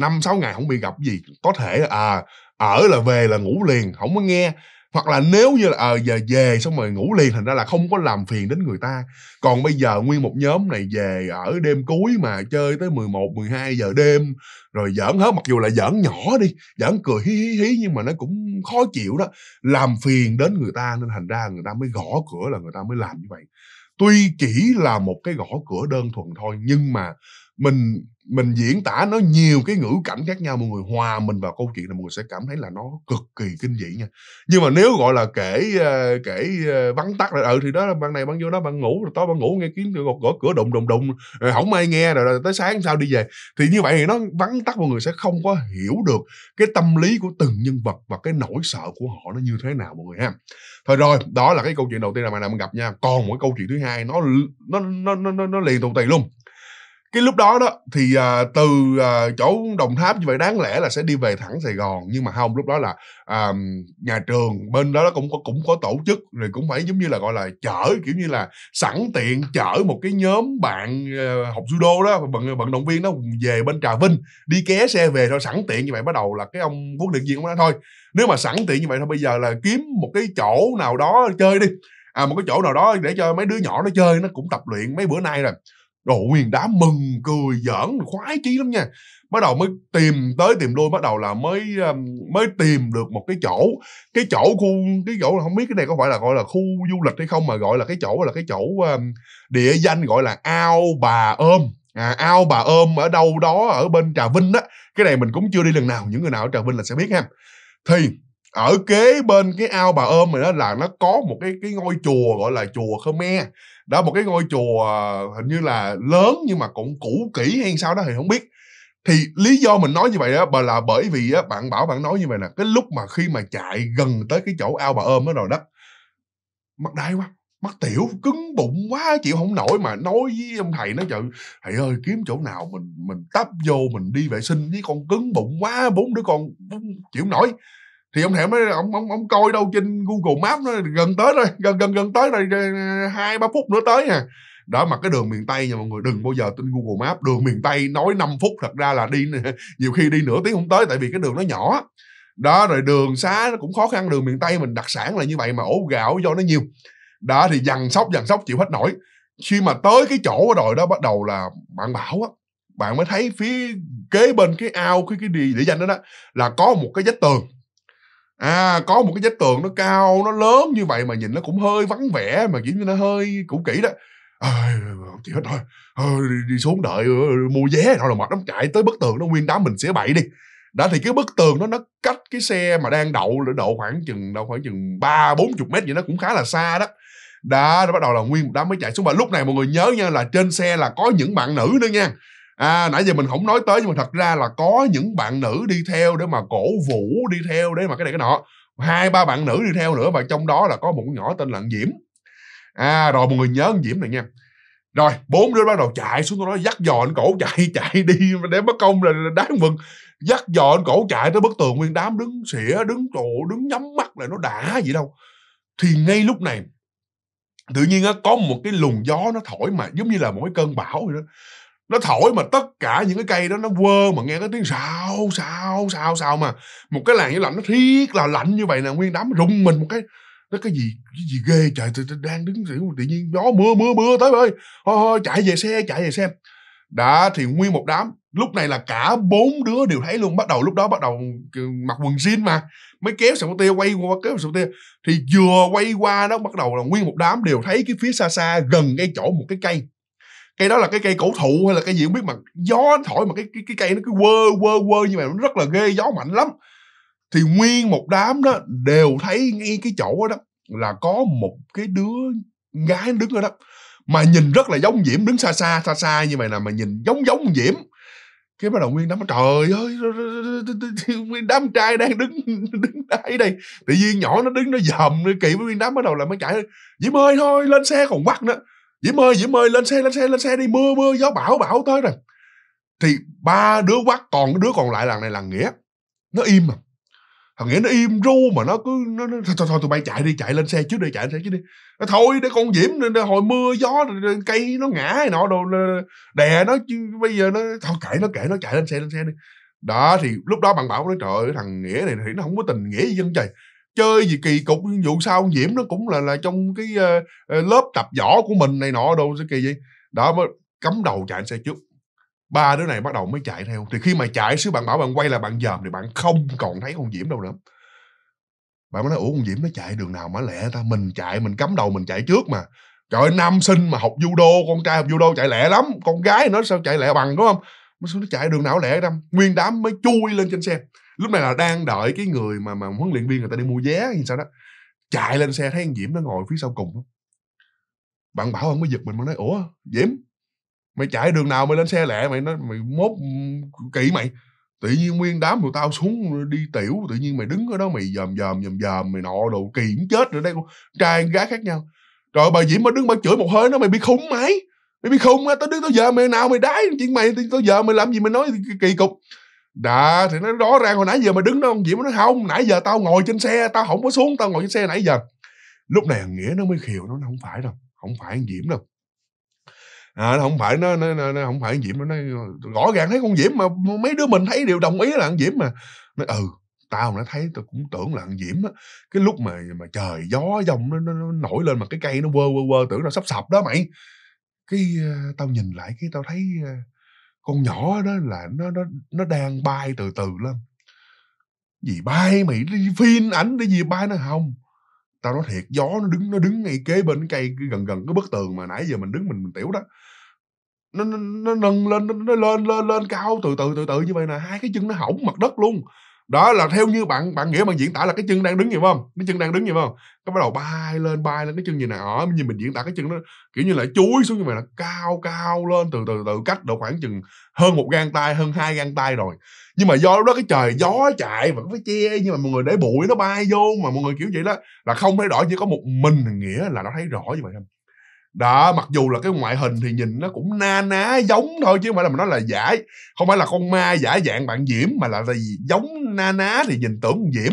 năm sáu ngày không bị gặp gì có thể à ở là về là ngủ liền không có nghe hoặc là nếu như là ờ à, giờ về xong rồi ngủ liền thành ra là không có làm phiền đến người ta còn bây giờ nguyên một nhóm này về ở đêm cuối mà chơi tới 11, 12 giờ đêm rồi giỡn hết mặc dù là giỡn nhỏ đi giỡn cười hí hí hí nhưng mà nó cũng khó chịu đó làm phiền đến người ta nên thành ra người ta mới gõ cửa là người ta mới làm như vậy tuy chỉ là một cái gõ cửa đơn thuần thôi nhưng mà mình mình diễn tả nó nhiều cái ngữ cảnh khác nhau mọi người hòa mình vào câu chuyện là mọi người sẽ cảm thấy là nó cực kỳ kinh dị nha nhưng mà nếu gọi là kể ờ, kể ờ, vắn tắt rồi ừ thì đó là ban này ban vô đó ban ngủ rồi tối ban ngủ nghe kiếm gõ, gõ cửa đùng đùng đùng rồi không ai nghe rồi, rồi tới sáng sao đi về thì như vậy thì nó vắn tắt mọi người sẽ không có hiểu được cái tâm lý của từng nhân vật và cái nỗi sợ của họ nó như thế nào mọi người ha thôi rồi đó là cái câu chuyện đầu tiên là bạn nào mình gặp nha còn một cái câu chuyện thứ hai nó nó nó nó, nó liền tù tì luôn cái lúc đó đó thì à, từ à, chỗ đồng tháp như vậy đáng lẽ là sẽ đi về thẳng sài gòn nhưng mà không lúc đó là à, nhà trường bên đó cũng có cũng có tổ chức rồi cũng phải giống như là gọi là chở kiểu như là sẵn tiện chở một cái nhóm bạn à, học judo đó vận vận động viên đó về bên trà vinh đi ké xe về thôi sẵn tiện như vậy bắt đầu là cái ông quốc luyện viên ông nói thôi nếu mà sẵn tiện như vậy thôi bây giờ là kiếm một cái chỗ nào đó chơi đi à một cái chỗ nào đó để cho mấy đứa nhỏ nó chơi nó cũng tập luyện mấy bữa nay rồi Đồ Nguyên Đá mừng cười giỡn khoái chí lắm nha. Bắt đầu mới tìm tới tìm đôi bắt đầu là mới um, mới tìm được một cái chỗ, cái chỗ khu cái chỗ là không biết cái này có phải là gọi là khu du lịch hay không mà gọi là cái chỗ là cái chỗ um, địa danh gọi là ao bà ôm à, ao bà ôm ở đâu đó ở bên trà vinh á cái này mình cũng chưa đi lần nào những người nào ở trà vinh là sẽ biết ha thì ở kế bên cái ao bà ôm này đó là nó có một cái cái ngôi chùa gọi là chùa khmer đó một cái ngôi chùa à, hình như là lớn nhưng mà cũng cũ kỹ hay sao đó thì không biết thì lý do mình nói như vậy đó là bởi vì á, bạn bảo bạn nói như vậy là cái lúc mà khi mà chạy gần tới cái chỗ ao bà ôm đó rồi đó mặt đai quá mắc tiểu cứng bụng quá chịu không nổi mà nói với ông thầy nói trời thầy ơi kiếm chỗ nào mình mình tấp vô mình đi vệ sinh với con cứng bụng quá bốn đứa con chịu không nổi thì ông thẻ mới ông ông ông coi đâu trên google maps nó gần tới rồi gần gần gần tới rồi hai ba phút nữa tới à đó mà cái đường miền tây nha mọi người đừng bao giờ tin google maps đường miền tây nói 5 phút thật ra là đi nhiều khi đi nửa tiếng không tới tại vì cái đường nó nhỏ đó rồi đường xá nó cũng khó khăn đường miền tây mình đặc sản là như vậy mà ổ gạo do nó nhiều đó thì dằn sóc dằn sóc chịu hết nổi khi mà tới cái chỗ rồi đó bắt đầu là bạn bảo á bạn mới thấy phía kế bên cái ao cái cái địa, địa danh đó đó là có một cái vách tường à có một cái vách tường nó cao nó lớn như vậy mà nhìn nó cũng hơi vắng vẻ mà kiểu như nó hơi cũ kỹ đó à, chị hết rồi à, đi, đi xuống đợi ờ, mua vé rồi là mệt lắm chạy tới bức tường nó nguyên đám mình xỉa bậy đi đã thì cái bức tường nó nó cách cái xe mà đang đậu độ khoảng chừng đâu khoảng chừng ba bốn chục mét vậy nó cũng khá là xa đó đã nó bắt đầu là nguyên một đám mới chạy xuống và lúc này mọi người nhớ nha là trên xe là có những bạn nữ nữa nha à nãy giờ mình không nói tới nhưng mà thật ra là có những bạn nữ đi theo để mà cổ vũ đi theo để mà cái này cái nọ hai ba bạn nữ đi theo nữa và trong đó là có một nhỏ tên là diễm à rồi mọi người nhớ diễm này nha rồi bốn đứa bắt đầu chạy xuống đó dắt dò anh cổ chạy chạy đi để mất công là đáng mừng dắt dò anh cổ chạy tới bức tường nguyên đám đứng xỉa đứng trụ đứng nhắm mắt là nó đã gì đâu thì ngay lúc này tự nhiên á có một cái luồng gió nó thổi mà giống như là một cái cơn bão vậy đó nó thổi mà tất cả những cái cây đó nó quơ mà nghe cái tiếng xào xào xào xào mà một cái làng như lạnh nó thiết là lạnh như vậy là nguyên đám rung mình một cái nó cái gì cái gì ghê trời tôi, tôi đang đứng tự nhiên gió mưa mưa mưa tới ơi thôi, thôi chạy về xe chạy về xe đã thì nguyên một đám lúc này là cả bốn đứa đều thấy luôn bắt đầu lúc đó bắt đầu mặc quần jean mà mới kéo sợi tia quay qua kéo sợi tia thì vừa quay qua nó bắt đầu là nguyên một đám đều thấy cái phía xa xa gần ngay chỗ một cái cây cây đó là cái cây cổ thụ hay là cái gì không biết mà gió thổi mà cái cái, cái cây nó cứ quơ quơ quơ như vậy nó rất là ghê gió mạnh lắm thì nguyên một đám đó đều thấy ngay cái chỗ đó là có một cái đứa gái đứng ở đó mà nhìn rất là giống diễm đứng xa xa xa xa như vậy nè mà nhìn giống giống diễm cái bắt đầu nguyên đám trời ơi nguyên đám trai đang đứng đứng đây đây tự nhiên nhỏ nó đứng nó dòm nó với nguyên đám bắt đầu là mới chạy diễm ơi thôi lên xe còn quắt nữa Diễm ơi, Diễm ơi, lên xe, lên xe, lên xe đi, mưa, mưa, gió bão, bão tới rồi. Thì ba đứa quát còn, đứa còn lại làng này là Nghĩa. Nó im mà. Thằng Nghĩa nó im ru mà nó cứ, nó, nó, thôi, thôi, thôi tụi bay chạy đi, chạy lên xe chứ đi, chạy lên xe chứ đi. Nó, thôi, để con Diễm, để hồi mưa, gió, cây nó ngã hay nọ, đồ, đè nó, chứ bây giờ nó, thôi kệ nó, kệ nó, chạy lên xe, lên xe đi. Đó, thì lúc đó bạn bảo nó trời thằng Nghĩa này thì nó không có tình nghĩa gì dân trời chơi gì kỳ cục vụ sao ông diễm nó cũng là là trong cái uh, lớp tập võ của mình này nọ đâu sẽ kỳ vậy đó mới cấm đầu chạy xe trước ba đứa này bắt đầu mới chạy theo thì khi mà chạy xíu bạn bảo bạn quay là bạn dòm thì bạn không còn thấy con diễm đâu nữa bạn mới nói ủa con diễm nó chạy đường nào mà lẹ ta mình chạy mình cấm đầu mình chạy trước mà trời ơi nam sinh mà học judo con trai học judo chạy lẹ lắm con gái nó sao chạy lẹ bằng đúng không nó chạy đường nào lẹ đâu nguyên đám mới chui lên trên xe lúc này là đang đợi cái người mà mà huấn luyện viên người ta đi mua vé như sao đó chạy lên xe thấy anh diễm nó ngồi phía sau cùng bạn bảo ông mới giật mình mà nói ủa diễm mày chạy đường nào mày lên xe lẹ mày nói mày mốt ừ, kỹ mày tự nhiên nguyên đám tụi tao xuống đi tiểu tự nhiên mày đứng ở đó mày dòm dòm dòm dòm mày nọ đồ kỳ cũng chết rồi đây trai gái khác nhau trời bà diễm mà đứng bà chửi một hơi nó mày bị khùng mày mày bị khùng á tao đứng tao giờ mày nào mày đái chuyện mày tao giờ mày làm gì mày nói kỳ cục đã thì nó rõ ràng hồi nãy giờ mà đứng đó ông diễm nó không nãy giờ tao ngồi trên xe tao không có xuống tao ngồi trên xe nãy giờ lúc này nghĩa nó mới khiều nó, không phải đâu không phải anh diễm đâu à, nó không phải nó, nó, nó, nó không phải anh diễm nó, nó rõ ràng thấy con diễm mà mấy đứa mình thấy đều đồng ý là anh diễm mà nó ừ tao nó thấy tao cũng tưởng là thằng diễm á cái lúc mà mà trời gió dòng nó, nó, nó nổi lên mà cái cây nó vơ vơ vơ tưởng nó sắp sập đó mày cái uh, tao nhìn lại cái tao thấy uh, con nhỏ đó là nó nó nó đang bay từ từ lên gì bay mày đi phim ảnh để gì bay nó không tao nói thiệt gió nó đứng nó đứng ngay kế bên cái cây gần gần cái bức tường mà nãy giờ mình đứng mình, mình tiểu đó nó, nó nó nâng lên nó, nó lên lên lên cao từ từ từ từ như vậy nè hai cái chân nó hỏng mặt đất luôn đó là theo như bạn bạn nghĩa bạn diễn tả là cái chân đang đứng gì không cái chân đang đứng gì không cái bắt đầu bay lên bay lên cái chân như nào như mình diễn tả cái chân nó kiểu như là chuối xuống như vậy là cao cao lên từ từ từ cách độ khoảng chừng hơn một gang tay hơn hai gang tay rồi nhưng mà do đó cái trời gió chạy vẫn phải che nhưng mà mọi người để bụi nó bay vô mà mọi người kiểu vậy đó là không thấy rõ chỉ có một mình nghĩa là nó thấy rõ như vậy thôi đó mặc dù là cái ngoại hình thì nhìn nó cũng na ná giống thôi chứ không phải là mình nói là giả không phải là con ma giả dạng bạn diễm mà là, gì giống na ná thì nhìn tưởng diễm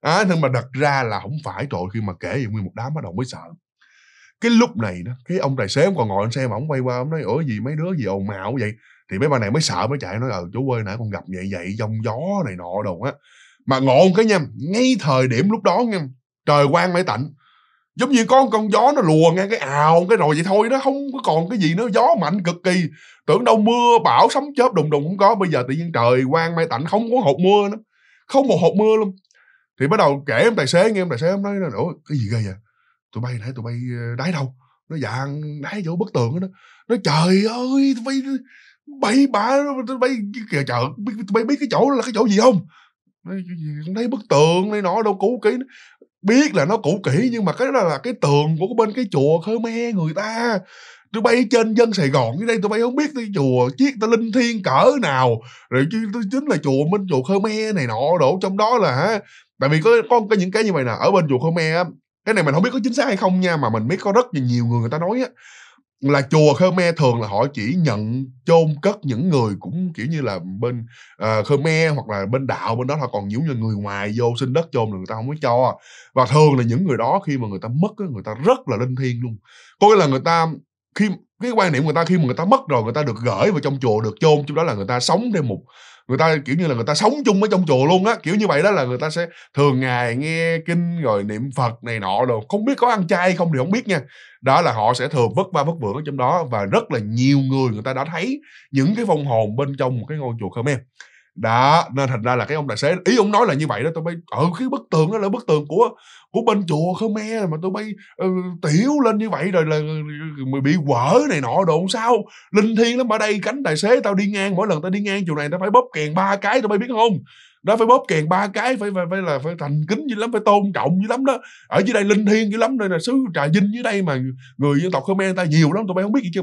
à, nhưng mà đặt ra là không phải rồi khi mà kể về nguyên một đám bắt đầu mới sợ cái lúc này đó cái ông tài xế ông còn ngồi trên xe mà ông quay qua ông nói ủa gì mấy đứa gì ồn mạo vậy thì mấy bà này mới sợ mới chạy nói ờ chú ơi nãy con gặp vậy vậy trong gió này nọ đồ á mà ngộ cái nha ngay thời điểm lúc đó nha trời quang mấy tạnh giống như con con gió nó lùa nghe cái ào cái rồi vậy thôi nó không có còn cái gì nữa gió mạnh cực kỳ tưởng đâu mưa bão sấm chớp đùng đùng cũng có bây giờ tự nhiên trời quang mây tạnh không có hột mưa nữa không một hột mưa luôn thì bắt đầu kể em tài xế nghe em tài xế em nói ủa cái gì ghê vậy tụi bay nãy tụi bay ờ, đáy đâu nó dạ đáy vô bức tường đó nó trời ơi tụi bay bay bả tụi bay kìa trời tụi bay biết cái chỗ là cái chỗ gì không đấy bức tường này nọ đâu cũ kỹ biết là nó cũ kỹ nhưng mà cái đó là cái tường của bên cái chùa Khmer người ta tôi bay trên dân Sài Gòn dưới đây tôi bay không biết cái chùa chiếc ta linh thiên cỡ nào rồi chứ tôi chính là chùa bên chùa Khmer này nọ đổ trong đó là hả tại vì có có cái những cái như vậy nè ở bên chùa Khmer á cái này mình không biết có chính xác hay không nha mà mình biết có rất nhiều người người ta nói á là chùa Khmer thường là họ chỉ nhận chôn cất những người cũng kiểu như là bên uh, Khmer hoặc là bên đạo bên đó họ còn như người ngoài vô xin đất chôn là người ta không có cho và thường là những người đó khi mà người ta mất người ta rất là linh thiêng luôn có nghĩa là người ta khi cái quan niệm người ta khi mà người ta mất rồi người ta được gửi vào trong chùa được chôn trong đó là người ta sống thêm một người ta kiểu như là người ta sống chung ở trong chùa luôn á kiểu như vậy đó là người ta sẽ thường ngày nghe kinh rồi niệm phật này nọ rồi không biết có ăn chay không thì không biết nha đó là họ sẽ thường vất va vất vưởng ở trong đó và rất là nhiều người người ta đã thấy những cái phong hồn bên trong một cái ngôi chùa Khmer đó nên thành ra là cái ông tài xế ý ông nói là như vậy đó tôi mới ở ừ, cái bức tường đó là bức tường của của bên chùa Khmer mà tôi bay uh, tiểu lên như vậy rồi là ờ, mày bị quở này nọ đồn sao linh thiêng lắm ở đây cánh tài xế tao đi ngang mỗi lần tao đi ngang chùa này tao phải bóp kèn ba cái tao bay biết không đó phải bóp kèn ba cái phải phải, phải là phải thành kính dữ lắm phải tôn trọng dữ lắm đó ở dưới đây linh thiêng dữ lắm đây là xứ trà vinh dưới đây mà người dân tộc khmer ta nhiều lắm tụi bay không biết gì chứ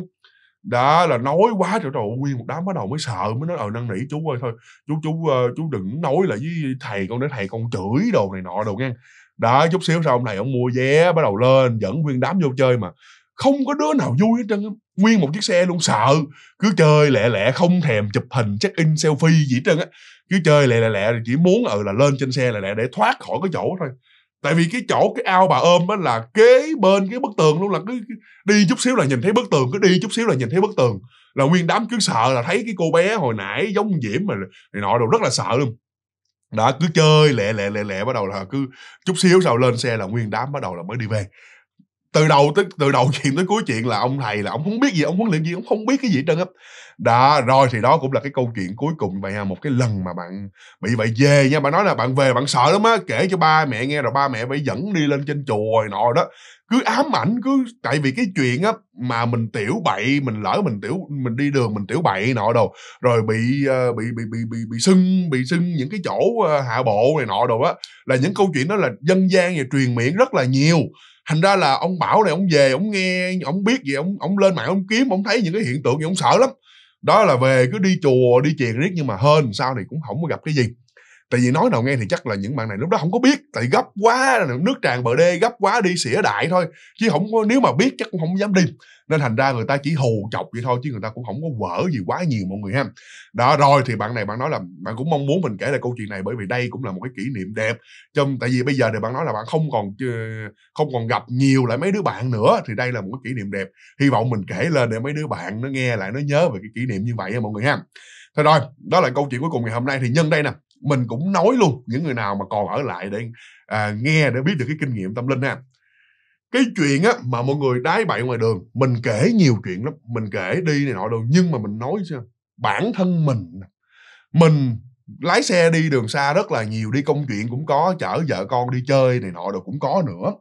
đó là nói quá trời trời nguyên một đám bắt đầu mới sợ mới nói ờ năn nỉ chú ơi thôi chú chú ờ, chú đừng nói lại với thầy con để thầy con chửi đồ này nọ đồ nghe đó chút xíu sau ông thầy ông mua vé bắt đầu lên dẫn nguyên đám vô chơi mà không có đứa nào vui hết trơn nguyên một chiếc xe luôn sợ cứ chơi lẹ lẹ không thèm chụp hình check in selfie gì hết trơn á cứ chơi lẹ lẹ lẹ chỉ muốn ừ là lên trên xe lẹ lẹ để thoát khỏi cái chỗ thôi tại vì cái chỗ cái ao bà ôm á là kế bên cái bức tường luôn là cứ đi chút xíu là nhìn thấy bức tường cứ đi chút xíu là nhìn thấy bức tường là nguyên đám cứ sợ là thấy cái cô bé hồi nãy giống diễm mà này nọ đồ rất là sợ luôn đó cứ chơi lẹ lẹ lẹ lẹ bắt đầu là cứ chút xíu sau lên xe là nguyên đám bắt đầu là mới đi về từ đầu tới từ đầu chuyện tới cuối chuyện là ông thầy là ông không biết gì ông huấn luyện gì ông không biết cái gì hết trơn á đó rồi thì đó cũng là cái câu chuyện cuối cùng vậy ha một cái lần mà bạn bị vậy về nha bạn nói là bạn về bạn sợ lắm á kể cho ba mẹ nghe rồi ba mẹ phải dẫn đi lên trên chùa rồi nọ đó cứ ám ảnh cứ tại vì cái chuyện á mà mình tiểu bậy mình lỡ mình tiểu mình đi đường mình tiểu bậy nọ đồ rồi bị uh, bị bị bị bị bị sưng bị sưng những cái chỗ uh, hạ bộ này nọ đồ á là những câu chuyện đó là dân gian và truyền miệng rất là nhiều thành ra là ông bảo này ông về ông nghe ông biết gì ông ông lên mạng ông kiếm ông thấy những cái hiện tượng gì ông sợ lắm đó là về cứ đi chùa đi chèn riết nhưng mà hên sao thì cũng không có gặp cái gì tại vì nói nào nghe thì chắc là những bạn này lúc đó không có biết tại gấp quá nước tràn bờ đê gấp quá đi xỉa đại thôi chứ không có nếu mà biết chắc cũng không dám đi nên thành ra người ta chỉ hù chọc vậy thôi chứ người ta cũng không có vỡ gì quá nhiều mọi người ha đó rồi thì bạn này bạn nói là bạn cũng mong muốn mình kể lại câu chuyện này bởi vì đây cũng là một cái kỷ niệm đẹp trong tại vì bây giờ thì bạn nói là bạn không còn ờ, không còn gặp nhiều lại mấy đứa bạn nữa thì đây là một cái kỷ niệm đẹp hy vọng mình kể lên để mấy đứa bạn nó nghe lại nó nhớ về cái kỷ niệm như vậy ha mọi người ha thôi rồi đó là câu chuyện cuối cùng ngày hôm nay thì nhân đây nè mình cũng nói luôn những người nào mà còn ở lại để à, nghe để biết được cái kinh nghiệm tâm linh ha cái chuyện á mà mọi người đái bậy ngoài đường mình kể nhiều chuyện lắm mình kể đi này nọ đâu nhưng mà mình nói sao bản thân mình mình lái xe đi đường xa rất là nhiều đi công chuyện cũng có chở vợ con đi chơi này nọ đồ cũng có nữa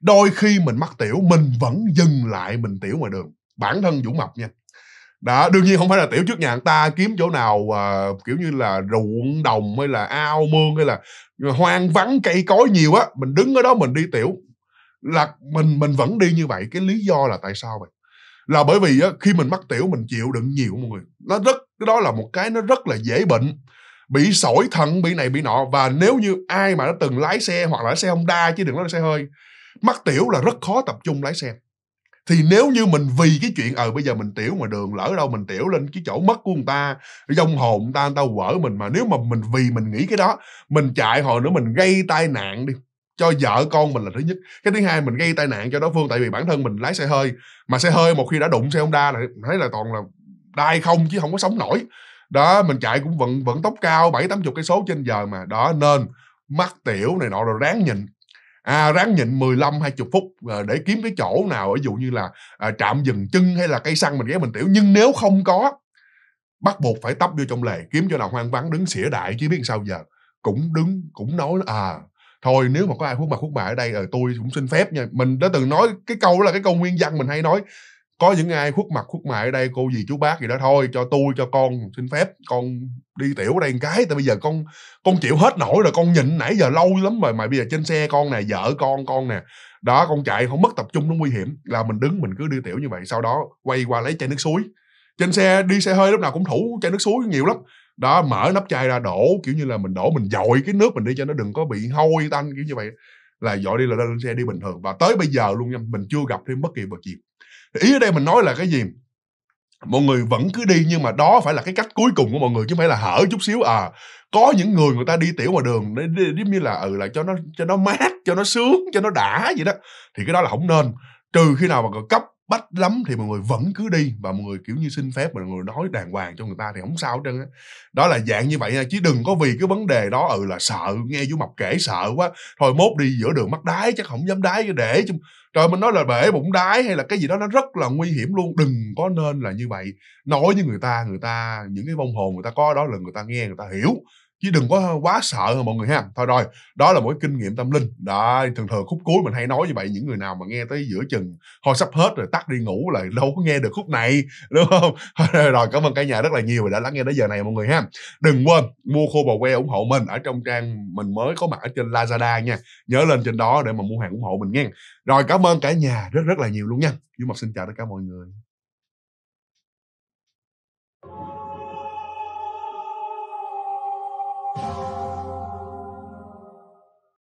đôi khi mình mắc tiểu mình vẫn dừng lại mình tiểu ngoài đường bản thân vũ mập nha đó đương nhiên không phải là tiểu trước nhà người ta kiếm chỗ nào uh, kiểu như là ruộng đồng hay là ao mương hay là hoang vắng cây cối nhiều á mình đứng ở đó mình đi tiểu là mình mình vẫn đi như vậy cái lý do là tại sao vậy là bởi vì á, khi mình mắc tiểu mình chịu đựng nhiều mọi người nó rất cái đó là một cái nó rất là dễ bệnh bị sỏi thận bị này bị nọ và nếu như ai mà đã từng lái xe hoặc là lái xe Honda chứ đừng nói là xe hơi mắc tiểu là rất khó tập trung lái xe thì nếu như mình vì cái chuyện ờ à, bây giờ mình tiểu ngoài đường lỡ đâu mình tiểu lên cái chỗ mất của người ta dông hồn người ta người ta quở mình mà nếu mà mình vì mình nghĩ cái đó mình chạy hồi nữa mình gây tai nạn đi cho vợ con mình là thứ nhất cái thứ hai mình gây tai nạn cho đối phương tại vì bản thân mình lái xe hơi mà xe hơi một khi đã đụng xe honda là thấy là toàn là đai không chứ không có sống nổi đó mình chạy cũng vẫn vẫn tốc cao bảy tám chục cây số trên giờ mà đó nên mắc tiểu này nọ rồi ráng nhìn à, ráng nhịn 15 20 phút ờ, để kiếm cái chỗ nào ví dụ như là à, trạm dừng chân hay là cây xăng mình ghé mình tiểu nhưng nếu không có bắt buộc phải tấp vô trong lề kiếm chỗ nào hoang vắng đứng xỉa đại chứ biết sao giờ cũng đứng cũng nói à thôi nếu mà có ai khuất bà khuất bà ở đây rồi ờ, tôi cũng xin phép nha mình đã từng nói cái câu đó là cái câu nguyên văn mình hay nói có những ai khuất mặt khuất mại ở đây cô gì chú bác gì đó thôi cho tôi cho con xin phép con đi tiểu ở đây một cái tại bây giờ con con chịu hết nổi rồi con nhịn nãy giờ lâu lắm rồi mà bây giờ trên xe con nè vợ con con nè đó con chạy không mất tập trung nó nguy hiểm là mình đứng mình cứ đi tiểu như vậy sau đó quay qua lấy chai nước suối trên xe đi xe hơi lúc nào cũng thủ chai nước suối nhiều lắm đó mở nắp chai ra đổ kiểu như là mình đổ mình dội cái nước mình đi cho nó đừng có bị hôi tanh kiểu như vậy là dội đi là lên xe đi bình thường và tới bây giờ luôn nha mình chưa gặp thêm bất kỳ vật gì ý ở đây mình nói là cái gì mọi người vẫn cứ đi nhưng mà đó phải là cái cách cuối cùng của mọi người chứ không phải là hở chút xíu à có những người người ta đi tiểu ngoài đường để giống như là ừ là cho nó cho nó mát cho nó sướng cho nó đã vậy đó thì cái đó là không nên trừ khi nào mà còn cấp bách lắm thì mọi người vẫn cứ đi và mọi người kiểu như xin phép mọi người nói đàng hoàng cho người ta thì không sao trơn á đó là dạng như vậy nha, chứ đừng có vì cái vấn đề đó ừ là sợ nghe vũ mập kể sợ quá thôi mốt đi giữa đường mắc đái chắc không dám đái để chứ trời mình nói là bể bụng đái hay là cái gì đó nó rất là nguy hiểm luôn đừng có nên là như vậy nói với người ta người ta những cái vong hồn người ta có đó là người ta nghe người ta hiểu chứ đừng có quá sợ mọi người ha thôi rồi đó là mỗi kinh nghiệm tâm linh đó thường thường khúc cuối mình hay nói như vậy những người nào mà nghe tới giữa chừng thôi sắp hết rồi tắt đi ngủ là đâu có nghe được khúc này đúng không rồi, cảm ơn cả nhà rất là nhiều đã lắng nghe đến giờ này mọi người ha đừng quên mua khô bò que ủng hộ mình ở trong trang mình mới có mặt ở trên lazada nha nhớ lên trên đó để mà mua hàng ủng hộ mình nghe rồi cảm ơn cả nhà rất rất là nhiều luôn nha nhưng mặt xin chào tất cả mọi người